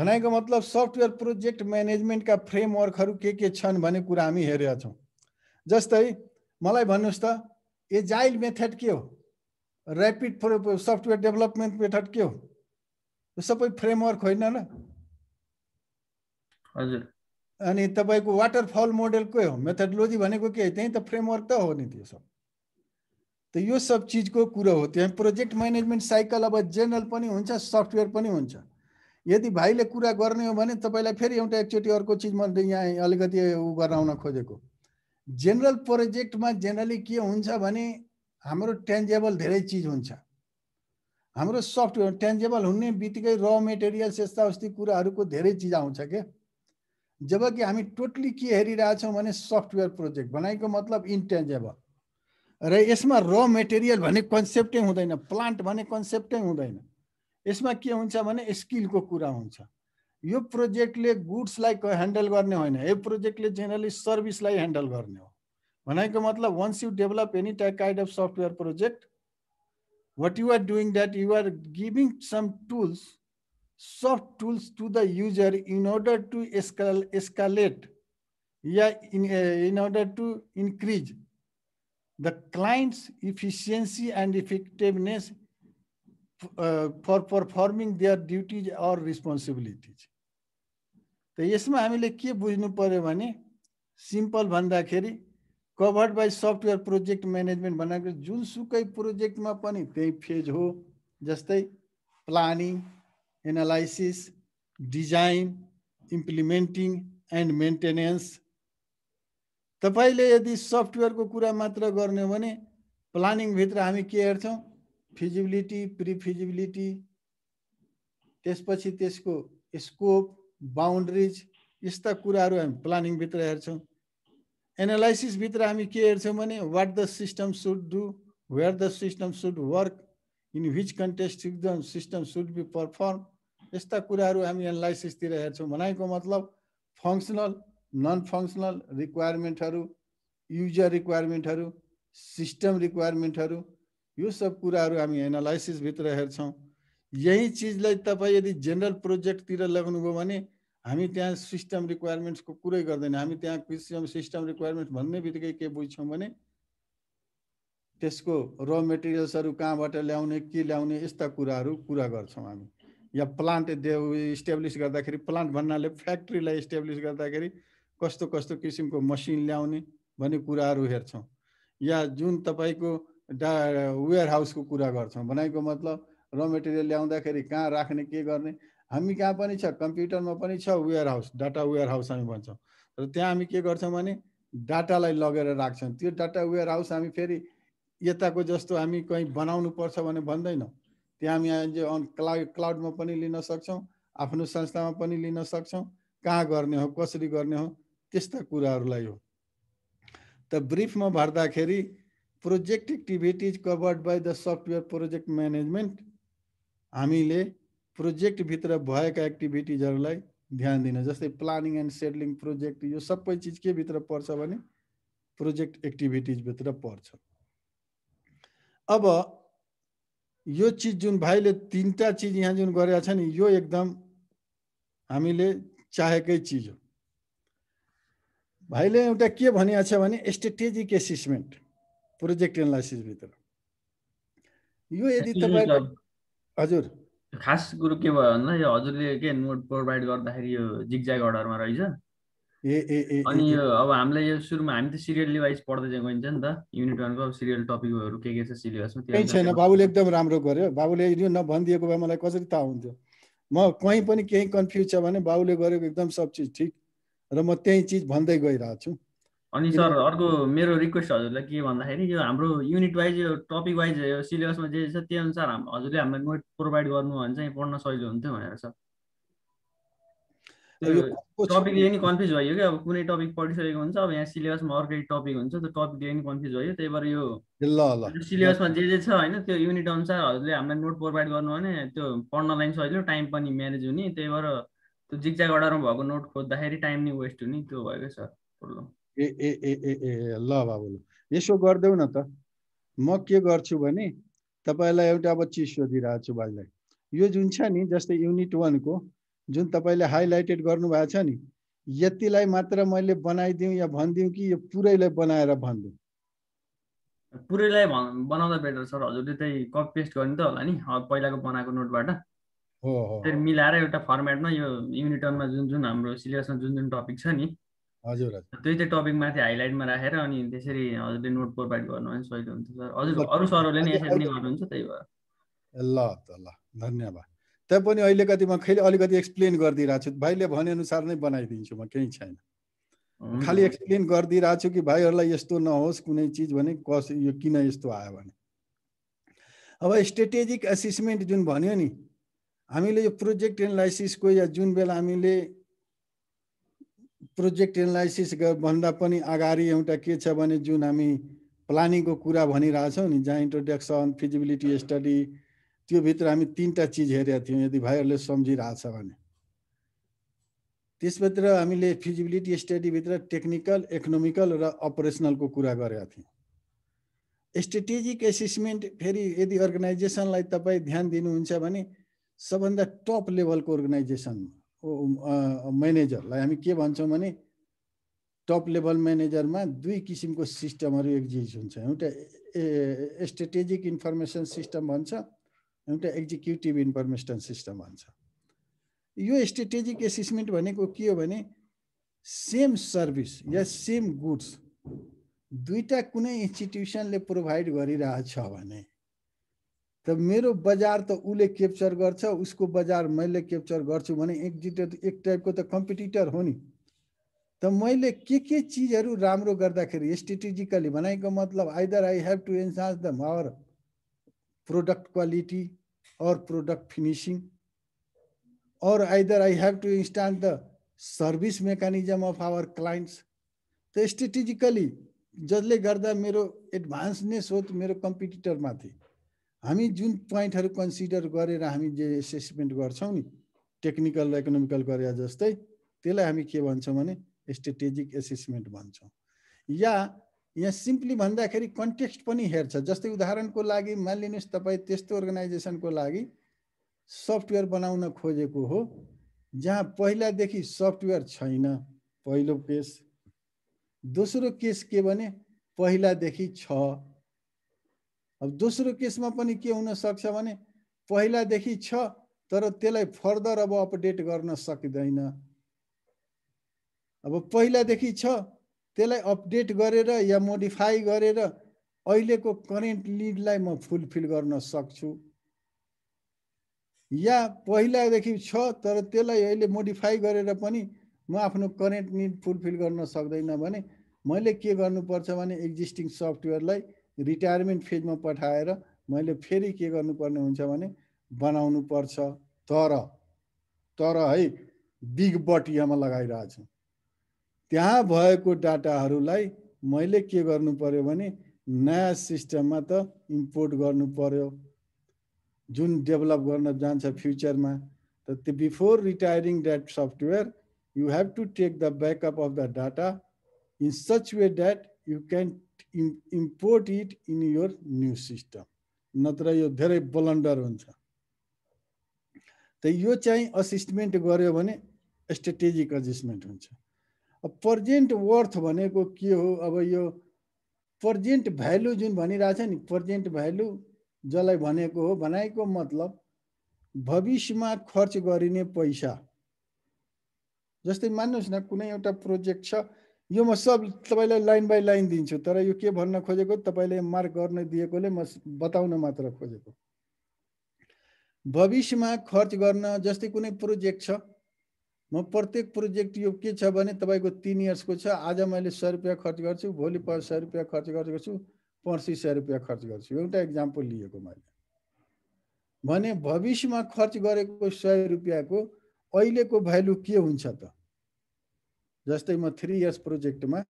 भनेको मतलब सफ्टवेयर प्रोजेक्ट म्यानेजमेन्टका फ्रेमवर्कहरू के के छन् भन्ने कुरा हामी हेरेका छौँ जस्तै मलाई भन्नुहोस् त एजाइल मेथड के हो ऱ्यापिड सफ्टवेयर डेभलपमेन्ट मेथड के हो यो सबै फ्रेमवर्क होइन ल हजुर अनि तपाईँको वाटरफल मोडेलकै हो मेथडोलोजी भनेको के त्यहीँ त फ्रेमवर्क त हो नि त्यो सब त यो सब चिजको कुरो हो त्यहाँ प्रोजेक्ट म्यानेजमेन्ट साइकल अब जेनरल पनि हुन्छ सफ्टवेयर पनि हुन्छ यदि भाइले कुरा गर्ने हो भने तपाईँलाई फेरि एउटा एकचोटि अर्को चिज मैले यहाँ अलिकति ऊ गराउन खोजेको जेनरल प्रोजेक्टमा जेनरली के हुन्छ भने हाम्रो टेन्जेबल धेरै चिज हुन्छ हाम्रो सफ्टवेयर टेन्जेबल हुने बित्तिकै र मेटेरियल्स यस्ता उस्तै कुराहरूको धेरै चिज आउँछ क्या जब कि हामी टोटली के हेरिरहेछौँ भने सफ्टवेयर प्रोजेक्ट भनेको मतलब इन्टेन्जेबल र यसमा र मेटेरियल भने कन्सेप्टै हुँदैन प्लान्ट भन्ने कन्सेप्टै हुँदैन यसमा के हुन्छ भने स्किलको कुरा हुन्छ यो प्रोजेक्टले गुड्सलाई ह्यान्डल गर्ने होइन यो प्रोजेक्टले जेनरली सर्भिसलाई ह्यान्डल गर्ने हो भनेको मतलब once you develop any type kind of software project What you are doing that you are giving some tools, soft tools to the user in order to escal escalate, yeah, in, uh, in order to increase the client's efficiency and effectiveness uh, for performing their duties or responsibilities. त यसमा हामीले के बुझ्नु पर्यो भने सिम्पल भन्दाखेरि covered by software project management भनेको जुनसुकै प्रोजेक्टमा पनि त्यही फेज हो जस्तै planning analysis design implementing and maintenance तपाईँले यदि सफ्टवेयरको कुरा मात्र गर्ने हो भने प्लानिङभित्र हामी के हेर्छौँ फिजिबिलिटी प्रिफिजिबिलिटी त्यसपछि त्यसको स्कोप बााउन्ड्रिज यस्ता कुराहरू हामी प्लानिङभित्र हेर्छौँ एनालाइसिसभित्र हामी के हेर्छौँ भने what the system should do where the system should work in which context the system should be perform यस्ता कुराहरू हामी एनालाइसिसतिर हेर्छौँ भनेको मतलब फङ्सनल नन फङ्सनल रिक्वायरमेन्टहरू युजर रिक्वायरमेन्टहरू सिस्टम रिक्वायरमेन्टहरू यो सब कुराहरू हामी एनालाइसिसभित्र हेर्छौँ यही चिजलाई तपाईँ यदि जेनरल प्रोजेक्टतिर लगाउनुभयो भने हामी त्यहाँ सिस्टम रिक्वायरमेन्ट्सको कुरै गर्दैन हामी त्यहाँ क्रिस्टम सिस्टम रिक्वायरमेन्ट भन्ने बित्तिकै के बुझ्छौँ भने त्यसको र मेटेरियल्सहरू कहाँबाट ल्याउने के ल्याउने यस्ता कुराहरू कुरा गर्छौँ हामी या प्लान्ट इस्ट्याब्लिस गर्दाखेरि प्लान्ट भन्नाले फ्याक्ट्रीलाई इस्ट्याब्लिस गर्दाखेरि कस्तो कस्तो किसिमको मसिन ल्याउने भन्ने कुराहरू हेर्छौँ या जुन तपाईँको डा वेयर हाउसको कुरा गर्छौँ भनेको मतलब र मेटेरियल ल्याउँदाखेरि कहाँ राख्ने के गर्ने हामी कहाँ पनि छ कम्प्युटरमा पनि छ warehouse data warehouse हामी भन्छौँ र त्यहाँ हामी के गर्छौँ भने डाटालाई लगेर राख्छौँ त्यो डाटा वेयर हाउस हामी फेरि यताको जस्तो हामी कहीँ बनाउनु पर्छ भने भन्दैनौँ त्यहाँ हामी अन क्लाउ क्लाउडमा पनि लिन सक्छौँ आफ्नो संस्थामा पनि लिन सक्छौँ कहाँ गर्ने हो कसरी गर्ने हो त्यस्ता कुराहरूलाई हो त ब्रिफमा भर्दाखेरि project activities covered by the software project management हामीले प्रोजेक्टभित्र भएका एक्टिभिटिजहरूलाई ध्यान दिन जस्तै प्लानिङ एन्ड सेडलिङ प्रोजेक्ट यो सबै चिज के भित्र पर्छ भने प्रोजेक्ट एक्टिभिटिजभित्र पर्छ अब यो चिज जुन भाइले तिनवटा चिज यहाँ जुन गरेका छ नि यो एकदम हामीले चाहेकै चिज हो भाइले एउटा के भनिएको छ भने स्ट्रेटेजिक एसिसमेन्ट प्रोजेक्ट एनालाइसिसभित्र यो यदि तपाईँ हजुर खास कुरो के भयो भन्दा यो हजुरले के नोट प्रोभाइड गर्दाखेरि यो जिगज्याग अर्डरमा रहेछ ए अनि यो अब हामीलाई यो सुरुमा हामी त सिरियल वाइज पढ्दै चाहिँ गइन्छ नि त युनिट वानको अब सिरियल टपिकहरू के के छ सिलेबसमा केही छैन बाबुले एकदम राम्रो गर्यो बाबुले यो नभनिदिएको भए मलाई कसरी थाहा हुन्थ्यो म कहीँ पनि केही कन्फ्युज छ भने बाबुले गरेको एकदम सब चिज ठिक र म त्यही चिज भन्दै गइरहेको छु अनि सर अर्को मेरो रिक्वेस्ट हजुरलाई के भन्दाखेरि यो हाम्रो युनिट वाइज यो टपिक वाइज यो सिलेबसमा जे छ त्यही अनुसार हजुरले हामीलाई नोट प्रोभाइड गर्नु भने चाहिँ पढ्न सजिलो हुन्थ्यो भनेर सर टपिकले नि कन्फ्युज भयो कि अब कुनै टपिक पढिसकेको हुन्छ अब यहाँ सिलेबसमा अर्कै टपिक हुन्छ त्यो टपिकले नि कन्फ्युज भयो त्यही भएर यो सिलेबसमा जे जे छ होइन त्यो युनिट अनुसार हजुरले हामीलाई नोट प्रोभाइड गर्नु भने त्यो पढ्नलाई पनि सजिलो टाइम पनि म्यानेज हुने त्यही भएर त्यो जिक्जा गडामा भएको नोट खोज्दाखेरि टाइम नि वेस्ट हुने त्यो भयो क्या सर प्रब्लम ए ए ए ए ए ल बाबु ल यसो गरिदेऊ न त म के गर्छु भने तपाईँलाई एउटा अब चिज सोधिरहेको छु भाइलाई यो जुन छ नि जस्तै युनिट वानको जुन तपाईँले हाइलाइटेड गर्नुभएको छ नि यतिलाई मात्र मैले बनाइदिउँ या भनिदिउँ कि यो पुरैलाई बनाएर भनिदिउँ पुरैलाई बनाउँदा बेटर सर हजुरले त्यही कप पेस्ट गर्ने त होला नि पहिलाको बनाएको नोटबाट मिलाएर एउटा फर्मेटमा यो युनिट जुन जुन हाम्रो सिलेबसमा जुन जुन टपिक छ नि हजुर हजुर त्यही चाहिँ टपिक माथि हाइलाइटमा राखेर अनि त्यसरी हजुरले नोट प्रोभाइड गर्नु भने सजिलो हुन्छ सर हजुर अरू सरहरूले नै यसरी नै गर्नुहुन्छ त्यही भएर ल त ल धन्यवाद पनि अहिले कति म खै अलिकति एक्सप्लेन गरिदिइरहेको छु भाइले भनेअनुसार नै बनाइदिन्छु म केही छैन खालि एक्सप्लेन गरिदिइरहेको छु कि भाइहरूलाई यस्तो नहोस् कुनै चिज भने कस यो किन यस्तो आयो भने अब स्ट्रेटेजिक एसेसमेन्ट जुन भन्यो नि हामीले यो प्रोजेक्ट एनालाइसिसको या जुन बेला हामीले प्रोजेक्ट एनालाइसिस भन्दा पनि अगाडि एउटा के छ भने जुन हामी प्लानिङको कुरा भनिरहेछौँ नि जहाँ इन्ट्रोडक्सन फिजिबिलिटी स्टडी त्योभित्र हामी तिनवटा चिज हेरेका थियौँ यदि भाइहरूले सम्झिरहेछ भने त्यसभित्र हामीले फिजिबिलिटी स्टडीभित्र टेक्निकल इकोनोमिकल र अपरेसनलको कुरा गरेका थियौँ स्ट्रेटेजिक एसेसमेन्ट फेरि यदि अर्गनाइजेसनलाई तपाईँ ध्यान दिनुहुन्छ भने सबभन्दा टप लेभलको अर्गनाइजेसनमा म्यानेजरलाई हामी के भन्छौँ भने टप लेभल म्यानेजरमा दुई किसिमको सिस्टमहरू एक्जिस्ट हुन्छ एउटा ए स्ट्रेटेजिक इन्फर्मेसन सिस्टम भन्छ एउटा एक्जिक्युटिभ इन्फर्मेसन सिस्टम भन्छ यो स्ट्रेटेजिक एसेसमेन्ट भनेको के हो भने सेम सर्भिस या सेम गुड्स दुईवटा कुनै इन्स्टिट्युसनले प्रोभाइड गरिरहेछ भने त मेरो बजार त उसले क्याप्चर गर्छ उसको बजार मैले क्याप्चर गर्छु भने एक एक टाइपको त कम्पिटिटर हो नि त मैले के के चिजहरू राम्रो गर्दाखेरि स्ट्रेटेजिकली बनाएको मतलब either I have to enhance the our product quality और प्रोडक्ट फिनिशिङ और आइदर आई हेभ टु इन्स्टान्स the service mechanism of our clients त स्ट्रेटेजिकली जसले गर्दा मेरो एडभान्स नै सोच मेरो कम्पिटिटरमाथि हामी जुन पोइन्टहरू कन्सिडर गरेर हामी जे एसेसमेन्ट गर्छौँ नि टेक्निकल र इकोनोमिकल गरेर जस्तै त्यसलाई हामी के भन्छौँ भने स्ट्रेटेजिक एसेसमेन्ट भन्छौँ या यहाँ सिम्पली भन्दाखेरि कन्टेक्स्ट पनि हेर्छ जस्तै उदाहरणको लागि मानिलिनुहोस् तपाईँ त्यस्तो अर्गनाइजेसनको लागि सफ्टवेयर बनाउन खोजेको हो जहाँ पहिलादेखि सफ्टवेयर छैन पहिलो केस दोस्रो केस के भने पहिलादेखि छ अब दोस्रो केसमा पनि के हुन सक्छ भने पहिलादेखि छ तर त्यसलाई फर्दर अब अपडेट गर्न सकिँदैन अब पहिलादेखि छ त्यसलाई अपडेट गरेर या मोडिफाई गरेर अहिलेको करेन्ट लिडलाई म फुलफिल गर्न सक्छु या पहिलादेखि छ तर त्यसलाई अहिले मोडिफाई गरेर पनि म आफ्नो करेन्ट निड फुलफिल गर्न सक्दैन भने मैले के गर्नुपर्छ भने एक्जिस्टिङ सफ्टवेयरलाई रिटायरमेन्ट फेजमा पठाएर मैले फेरि के गर्नुपर्ने हुन्छ भने बनाउनु पर्छ तर तर है बिग बटियामा छु त्यहाँ भएको डाटाहरूलाई मैले के गर्नु पर्यो भने नयाँ सिस्टममा त इम्पोर्ट गर्नु पर्यो जुन डेभलप गर्न जान्छ फ्युचरमा त त्यो before retiring that software you have to take the backup of the data in such way that you can import it in your new system नत्र यो धेरै बलन्डर हुन्छ त यो चाहिँ असिस्टमेन्ट गर्यो भने स्ट्रेटेजिक एडजस्टमेन्ट हुन्छ अब प्रजेन्ट वर्थ भनेको के हो अब यो प्रजेन्ट भ्यालु जुन भनिरहेछ नि प्रजेन्ट भ्यालु जसलाई भनेको हो भनाइको मतलब भविष्यमा खर्च गरिने पैसा जस्तै मान्नुहोस् न कुनै एउटा प्रोजेक्ट छ यो म सब तपाईँलाई लाइन बाई लाइन दिन्छु तर यो के भन्न खोजेको तपाईँले मार्क गर्न दिएकोले म बताउन मात्र खोजेको भविष्यमा खर्च गर्न जस्तै कुनै प्रोजेक्ट छ म प्रत्येक प्रोजेक्ट यो के छ भने तपाईँको तिन इयर्सको छ आज मैले सय रुपियाँ खर्च गर्छु भोलि सय रुपियाँ खर्च गर्छु पर्सि सय रुपियाँ खर्च गर्छु एउटा इक्जाम्पल लिएको मैले भने भविष्यमा खर्च गरेको सय रुपियाँको अहिलेको भ्यालु के हुन्छ त जस्तै म थ्री इयर्स प्रोजेक्टमा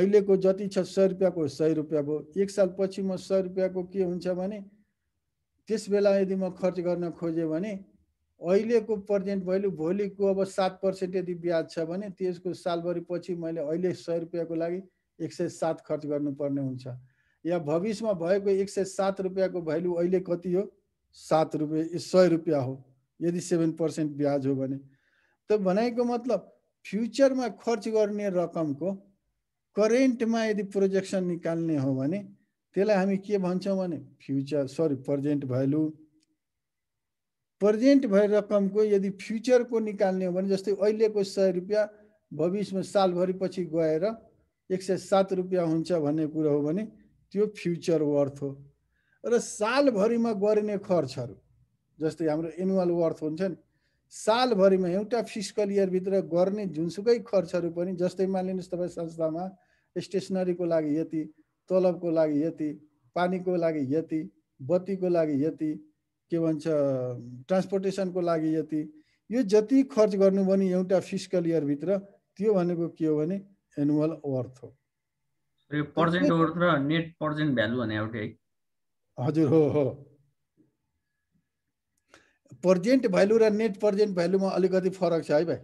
अहिलेको जति छ सय रुपियाँको सय रुपियाँको एक सालपछि म सय रुपियाँको के हुन्छ भने त्यस बेला यदि म खर्च गर्न खोजेँ भने अहिलेको प्रेजेन्ट भ्यालु भोलिको अब सात पर्सेन्ट यदि ब्याज छ भने त्यसको सालभरि पछि मैले अहिले सय रुपियाँको लागि एक सय सात खर्च गर्नुपर्ने हुन्छ या भविष्यमा भएको एक सय सात रुपियाँको भ्यालु अहिले कति हो सात रुपियाँ सय रुपियाँ हो यदि सेभेन पर्सेन्ट ब्याज हो भने त भनेको मतलब फ्युचरमा खर्च गर्ने रकमको करेन्टमा यदि प्रोजेक्सन निकाल्ने हो भने त्यसलाई हामी के भन्छौँ भने future sorry present value present भए रकमको यदि फ्युचरको निकाल्ने हो भने जस्तै अहिलेको सय रुपियाँ भविष्यमा सालभरिपछि पछि गएर एक सय सात रुपियाँ हुन्छ भन्ने कुरो हो भने त्यो फ्युचर वर्थ हो र सालभरिमा गरिने खर्चहरू जस्तै हाम्रो एनुअल वर्थ हुन्छ नि सालभरिमा एउटा फिस्कल इयरभित्र गर्ने जुनसुकै खर्चहरू पनि जस्तै मानिलिनुहोस् तपाईँ संस्थामा स्टेसनरीको लागि यति तलबको लागि यति पानीको लागि यति बत्तीको लागि यति के भन्छ ट्रान्सपोर्टेसनको लागि यति यो जति खर्च गर्नु पनि एउटा फिस्कल इयरभित्र त्यो भनेको के हो भने एनुअल अर्थ हो र नेट भ्यालु भने एउटै हजुर हो हो प्रेजेन्ट भ्यालु र नेट प्रेजेन्ट भ्यालुमा अलिकति फरक छ है भाइ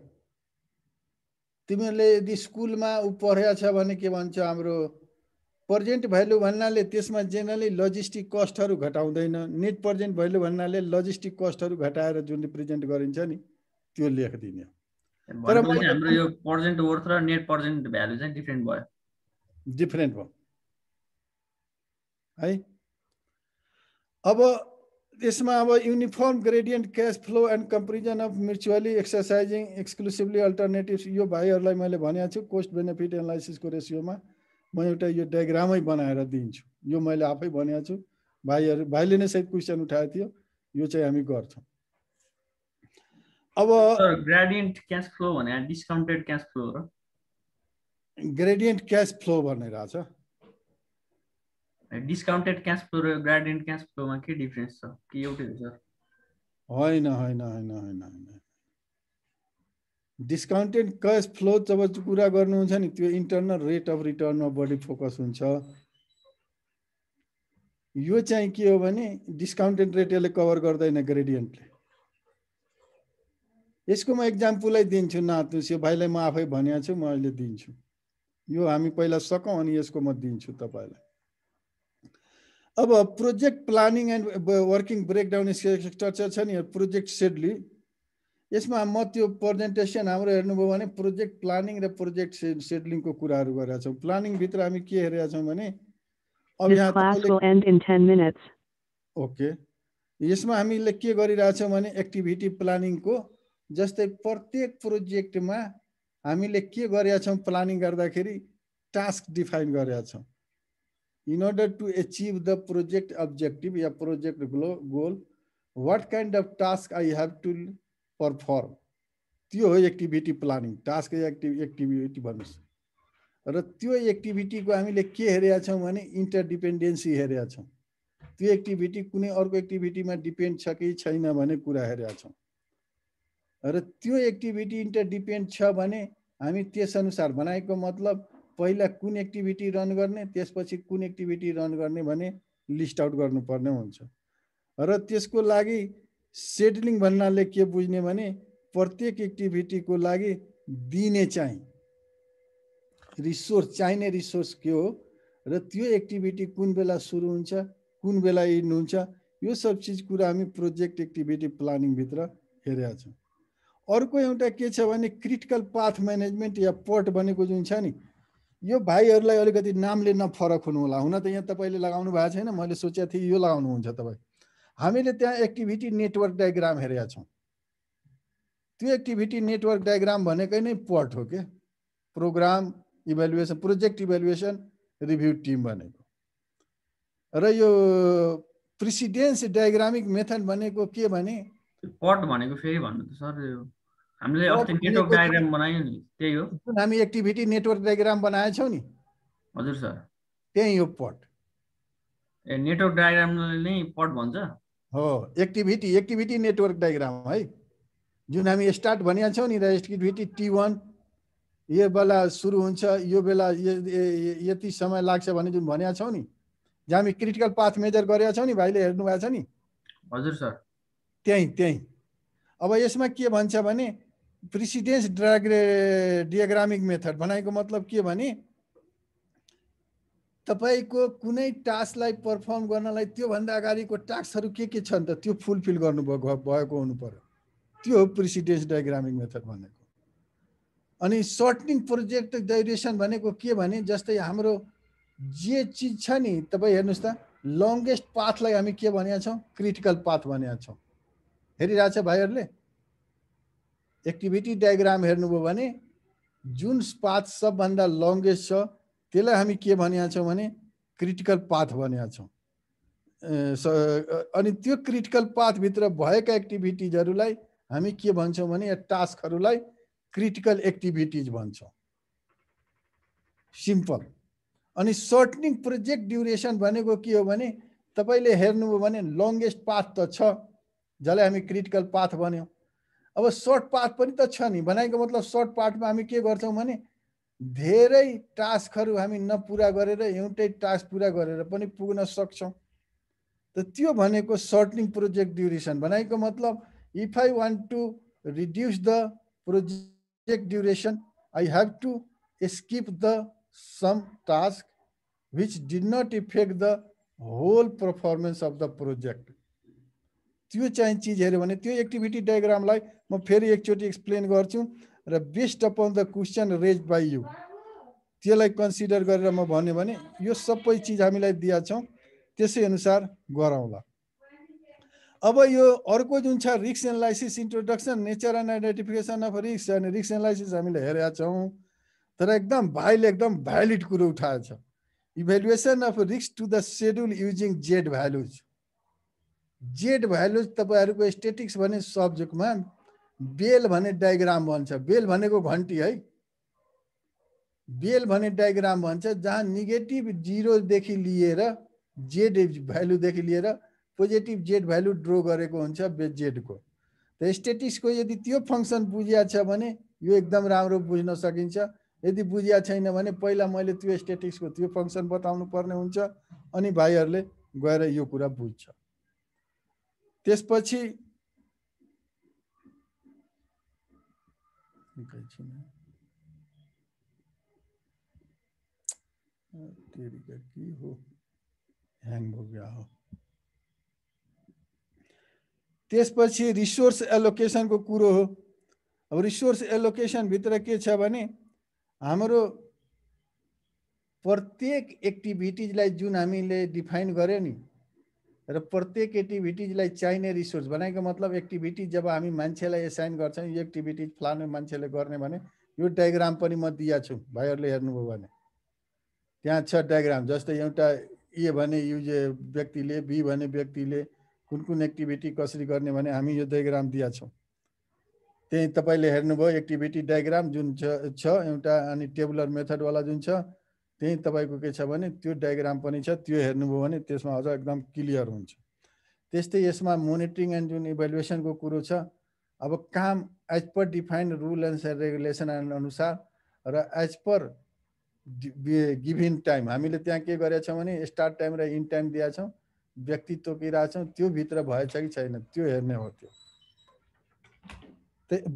तिमीहरूले यदि स्कुलमा ऊ पढेको छ भने के भन्छ हाम्रो प्रेजेन्ट भ्यालु भन्नाले त्यसमा जेनरली लजिस्टिक कस्टहरू घटाउँदैन नेट प्रेजेन्ट भ्यालु भन्नाले लजिस्टिक कस्टहरू घटाएर जुन प्रेजेन्ट गरिन्छ नि त्यो लेखिदिने तर हाम्रो यो प्रेजेन्ट वर्थ र नेट प्रेजेन्ट भ्यालु चाहिँ भयो डिफरेन्ट भयो है अब यसमा अब uniform gradient cash flow and comparison of mutually exercising exclusively alternative यो भाइहरूलाई मैले भनेको छु कोस्ट बेनिफिट एनालाइसिसको रेसियोमा म एउटा यो डायग्रामै बनाएर दिन्छु यो मैले आफै भनेको छु भाइहरू भाइले नै सायद क्वेसन उठाएको थियो यो चाहिँ हामी गर्छौँ अब ग्रेडियन्ट क्यास फ्लो भनेर डिस्काउन्टेड क्यास फ्लो र gradient cash flow discounted cash flow र ग्राडेन्ट क्यास फ्लोमा के डिफरेंस छ कि एउटै हुन्छ होइन होइन होइन होइन होइन डिस्काउन्टेड क्यास फ्लो जब कुरा गर्नुहुन्छ नि त्यो इन्टरनल रेट अफ रिटर्नमा बढी फोकस हुन्छ यो चाहिँ के हो भने डिस्काउन्टेड रेट यसले कभर गर्दैन ग्रेडियन्टले यसको म एक्जाम्पलै दिन्छु नातुस यो भाइलाई म आफै भनेको छु म अहिले दिन्छु यो हामी पहिला सकौँ अनि यसको म दिन्छु तपाईँलाई अब project planning and working breakdown structure छ नि प्रोजेक्ट सेडली यसमा म त्यो प्रेजेन्टेसन हाम्रो हेर्नुभयो भने प्रोजेक्ट प्लानिङ र प्रोजेक्ट सेडलिङको कुराहरू गरेका छौँ प्लानिङभित्र हामी के हेरेका छौँ भने अब यहाँ ओके यसमा हामीले के गरिरहेछौँ भने एक्टिभिटी प्लानिङको जस्तै प्रत्येक प्रोजेक्टमा हामीले के गरेका छौँ प्लानिङ गर्दाखेरि टास्क डिफाइन गरेका छौँ in order to achieve the project objective or project goal, what kind of task I have to perform? त्यो हो एक्टिभिटी प्लानिङ टास्क एक्टि एक्टिभिटी भन्नुहोस् र त्यो एक्टिभिटीको हामीले के हेरेका छौँ भने इन्टरडिपेन्डेन्सी हेरेका छौँ त्यो एक्टिभिटी कुनै अर्को एक्टिभिटीमा डिपेन्ड छ कि छैन भने कुरा हेरेका छौँ र त्यो एक्टिभिटी इन्टरडिपेन्ड छ भने हामी त्यसअनुसार बनाएको मतलब पहिला कुन एक्टिभिटी रन गर्ने त्यसपछि कुन एक्टिभिटी रन गर्ने भने लिस्ट आउट गर्नुपर्ने हुन्छ र त्यसको लागि सेडलिङ भन्नाले के बुझ्ने भने प्रत्येक एक्टिभिटीको लागि दिने चाहिँ रिसोर्स चाहिने रिसोर्स के हो र त्यो एक्टिभिटी कुन बेला सुरु हुन्छ कुन बेला इन्ड हुन्छ यो सब चिज कुरा हामी प्रोजेक्ट एक्टिभिटी प्लानिङभित्र हेरेका छौँ अर्को एउटा के छ भने क्रिटिकल पाथ म्यानेजमेन्ट या पट भनेको जुन छ नि यो भाइहरूलाई अलिकति नामले नफरक हुनु होला हुन त यहाँ तपाईँले लगाउनु भएको छैन मैले सोचेको थिएँ यो लगाउनुहुन्छ तपाईँ हामीले त्यहाँ एक्टिभिटी नेटवर्क डायग्राम हेरेका छौँ त्यो एक्टिभिटी नेटवर्क डायग्राम भनेकै नै पट हो क्या program evaluation project evaluation review team भनेको र यो प्रिसिडेन्स डायग्रामिक मेथड भनेको के भने पट भनेको फेरि भन्नु त सर हामीले अस्ति नेटवर्क डायग्राम बनायौँ नि त्यही हो जुन हामी एक्टिभिटी नेटवर्क डायग्राम बनाएछौँ नि हजुर सर त्यही हो पट ए नेटवर्क डायग्राम नै पट भन्छ हो एक्टिभिटी एक्टिभिटी नेटवर्क डायग्राम है जुन हामी स्टार्ट भनिहाल्छौँ छौँ नि र एक्टिभिटी टी वान यो बेला सुरु हुन्छ यो बेला यति समय लाग्छ भने जुन भनेका छौँ नि जहाँ हामी क्रिटिकल पाथ मेजर गरेका छौँ नि भाइले हेर्नु भएको छ नि हजुर सर त्यही त्यही अब यसमा के भन्छ भने प्रिसिडेन्स ड्राग्रे डियाग्रामिक मेथड भनेको मतलब के भने तपाईँको कुनै टास्कलाई पर्फर्म गर्नलाई त्योभन्दा अगाडिको टास्कहरू के के छन् त त्यो फुलफिल गर्नु भएको हुनु पऱ्यो त्यो हो प्रिसिडेन्स डायग्रामिक मेथड भनेको अनि सर्टनिङ प्रोजेक्ट ड्युरेसन भनेको के भने जस्तै हाम्रो जे चिज छ नि तपाईँ हेर्नुहोस् त लङ्गेस्ट पाथलाई हामी के भनेका छौँ क्रिटिकल पाथ भनेका छौँ हेरिरहेछ भाइहरूले एक्टिभिटी डायग्राम हेर्नुभयो भने जुन पाथ सबभन्दा लङ्गेस्ट छ त्यसलाई हामी के भनेका छौँ भने क्रिटिकल पाथ भनिया छौँ अनि त्यो क्रिटिकल पाथभित्र भएका एक्टिभिटिजहरूलाई हामी के भन्छौँ भने टास्कहरूलाई क्रिटिकल एक्टिभिटिज भन्छौँ सिम्पल अनि सर्टनिङ प्रोजेक्ट ड्युरेसन भनेको के हो भने तपाईँले हेर्नुभयो भने लङ्गेस्ट पाथ त छ जसलाई हामी क्रिटिकल पाथ भन्यौँ अब सर्ट पार्ट पनि त छ नि भनाइको मतलब सर्ट पार्टमा हामी के गर्छौँ भने धेरै टास्कहरू हामी नपुरा गरेर एउटै टास्क पुरा गरेर पनि पुग्न सक्छौँ त त्यो भनेको सर्टनिङ प्रोजेक्ट ड्युरेसन भनाइको मतलब if I want to reduce the project duration I have to skip the some task which did not effect the whole performance of the project त्यो चाहिँ चिज हेऱ्यो भने त्यो एक्टिभिटी डायग्रामलाई म फेरि एकचोटि एक्सप्लेन गर्छु र based upon the question raise by you त्यसलाई कन्सिडर गरेर म भन्यो भने यो सबै चिज हामीलाई दिएका छौँ त्यसै अनुसार गरौँला अब यो अर्को जुन छ रिक्स analysis introduction nature and identification of रिक्स अनि रिक्स एनालाइसिस हामीले हेरेका छौँ तर एकदम भाइले एकदम भ्यालिड कुरो उठाएको छ इभ्यालुएसन अफ रिक्स to the schedule using Z values Z values तपाईँहरूको स्टेटिक्स भने सब्जेक्टमा बेल भने डायग्राम भन्छ बेल भनेको घन्टी है बेल भने डायग्राम भन्छ जहाँ नेगेटिभ जिरोदेखि लिएर जेड भ्यालुदेखि लिएर पोजिटिभ जेड भ्यालु ड्रो गरेको हुन्छ जेडको त स्टेटिक्सको यदि त्यो फङ्सन बुझिया छ भने यो एकदम राम्रो बुझ्न सकिन्छ यदि बुझिया छैन भने पहिला मैले त्यो स्टेटिक्सको त्यो फङ्सन बताउनु पर्ने हुन्छ अनि भाइहरूले गएर यो कुरा बुझ्छ त्यसपछि कैंची में तेरी करके हो ह्याङ हो गया हो त्यसपछि रिसोर्स एलोकेसनको कुरो हो अब रिसोर्स एलोकेसनभित्र के छ भने हाम्रो प्रत्येक एक्टिभिटिजलाई जुन हामीले डिफाइन गऱ्यो नि र प्रत्येक एक्टिभिटिजलाई चाहिने रिसोर्स भनेको मतलब एक्टिभिटिज जब हामी मान्छेलाई एसाइन गर्छौँ यो एक्टिभिटिज फलानु मान्छेले गर्ने भने यो डायग्राम पनि म दिएको छु भाइहरूले हेर्नुभयो भने त्यहाँ छ डायग्राम जस्तै एउटा ए भने युज व्यक्तिले बी भने व्यक्तिले कुन कुन एक्टिभिटी कसरी गर्ने भने हामी यो डायग्राम दिएको छौँ त्यही तपाईँले हेर्नुभयो एक्टिभिटी डायग्राम जुन छ छ एउटा अनि टेबुलर मेथडवाला जुन छ त्यहीँ तपाईँको के छ भने त्यो डायग्राम पनि छ त्यो हेर्नुभयो भने त्यसमा अझ एकदम क्लियर हुन्छ त्यस्तै यसमा मोनिटरिङ एन्ड जुन इभ्यालुएसनको कुरो छ अब काम as per defined rule and regulation and अनुसार र एज पर गिभ टाइम हामीले त्यहाँ के गरेका छौँ भने स्टार्ट टाइम र इन टाइम दिएका छौँ व्यक्ति तोकिरहेछौँ त्योभित्र भएछ कि छैन त्यो हेर्ने हो त्यो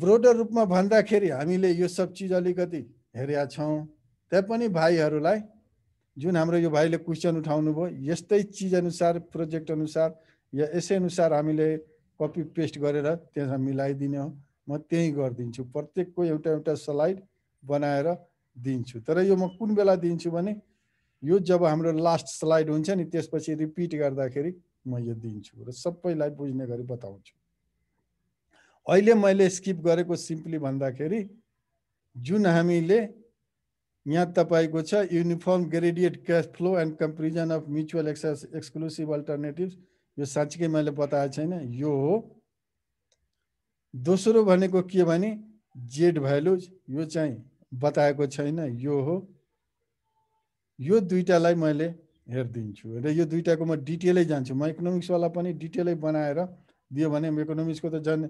ब्रोडर रूपमा भन्दाखेरि हामीले यो सब चिज अलिकति हेरेका छौँ पनि भाइहरूलाई जुन हाम्रो यो भाइले क्वेसन उठाउनु भयो यस्तै चिजअनुसार अनुसार या यसै अनुसार हामीले कपी पेस्ट गरेर त्यसमा मिलाइदिने हो म त्यहीँ गरिदिन्छु प्रत्येकको एउटा एउटा स्लाइड बनाएर दिन्छु तर यो म कुन बेला दिन्छु भने यो जब हाम्रो लास्ट स्लाइड हुन्छ नि त्यसपछि रिपिट गर्दाखेरि म यो दिन्छु र सबैलाई बुझ्ने गरी बताउँछु अहिले मैले स्किप गरेको सिम्पली भन्दाखेरि जुन हामीले यहाँ तपाईँको छ uniform gradient cash flow and comparison of mutual excess exclusive alternatives यो साँच्चीकै मैले बताएको छैन यो हो दोस्रो भनेको के भने जेड भ्यालु यो चाहिँ बताएको छैन यो हो यो दुइटालाई मैले हेरिदिन्छु र यो दुइटाको म डिटेलै जान्छु म इकोनोमिक्सवाला पनि डिटेलै बनाएर दियो भने इकोनोमिक्सको त झन्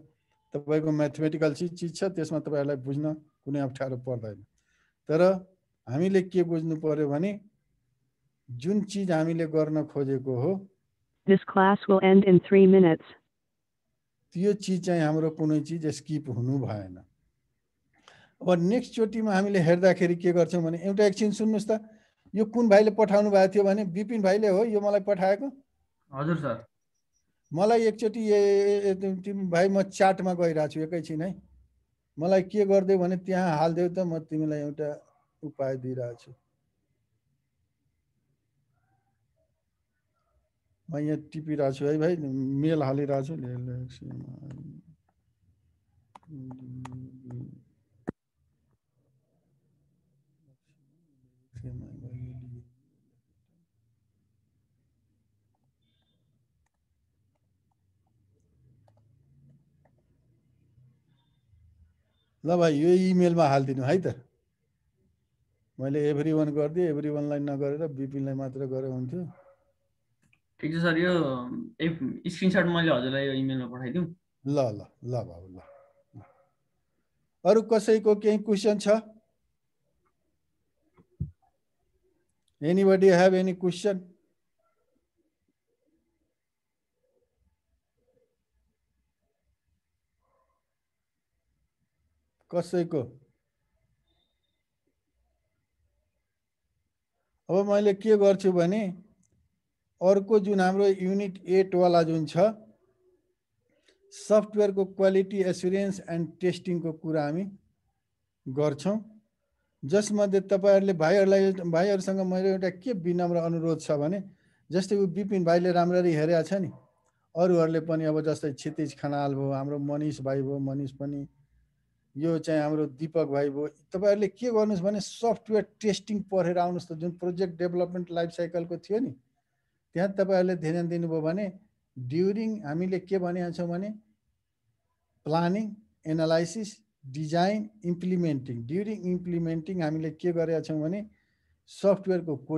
तपाईँको म्याथमेटिकल चिज चिज छ त्यसमा तपाईँहरूलाई बुझ्न कुनै अप्ठ्यारो पर्दैन तर हामीले के बुझ्नु पर्यो भने जुन चिज हामीले गर्न खोजेको हो This class त्यो चिज चाहिँ हाम्रो कुनै चिज स्किप हुनु भएन अब नेक्स्ट चोटिमा हामीले हेर्दाखेरि के गर्छौँ भने एउटा एकछिन सुन्नुहोस् त यो कुन भाइले पठाउनु भएको थियो भने विपिन भाइले हो यो मलाई पठाएको हजुर सर मलाई एकचोटि भाइ म च्याटमा गइरहेको छु एकैछिन है मलाई के गरिदेऊ भने त्यहाँ हालिदेऊ त म तिमीलाई एउटा उपाय दिइरहेको छु म यहाँ टिपिरहेको छु है भाइ मेल हालिरहेको छु ल भाइ यो इमेलमा हालिदिनु है त मैले एभ्री वान गरिदिएँ एभ्री वानलाई नगरेर बिपिनलाई मात्र गरे हुन्थ्यो ठिक छ सर यो स्क्रिनसट मैले हजुरलाई यो इमेलमा पठाइदिउँ ल ल ल बाबु ल अरू कसैको केही क्वेसन छ एनीबडी हेभ एनी क्वेसन कसैको अब मैले के गर्छु भने अर्को जुन हाम्रो युनिट एटवाला जुन छ सफ्टवेयरको क्वालिटी एसुरेन्स एन्ड टेस्टिङको कुरा हामी गर्छौँ जसमध्ये तपाईँहरूले भाइहरूलाई भाइहरूसँग मेरो एउटा के विनम्र अनुरोध छ भने जस्तै ऊ बिपिन भाइले राम्ररी हेरेको छ नि अरूहरूले पनि अब जस्तै क्षितिज खनाल भयो हाम्रो मनिष भाइ भयो मनिष पनि यो चाहिँ हाम्रो दिपक भाइ भयो तपाईँहरूले के गर्नुहोस् भने सफ्टवेयर टेस्टिङ पढेर आउनुहोस् त जुन प्रोजेक्ट डेभलपमेन्ट लाइफ साइकलको थियो नि त्यहाँ तपाईँहरूले ध्यान दिनुभयो भने ड्युरिङ हामीले के भनिहाल्छौँ भने planning analysis design implementing during implementing हामीले के गरेका छौँ भने सफ्टवेयरको कोड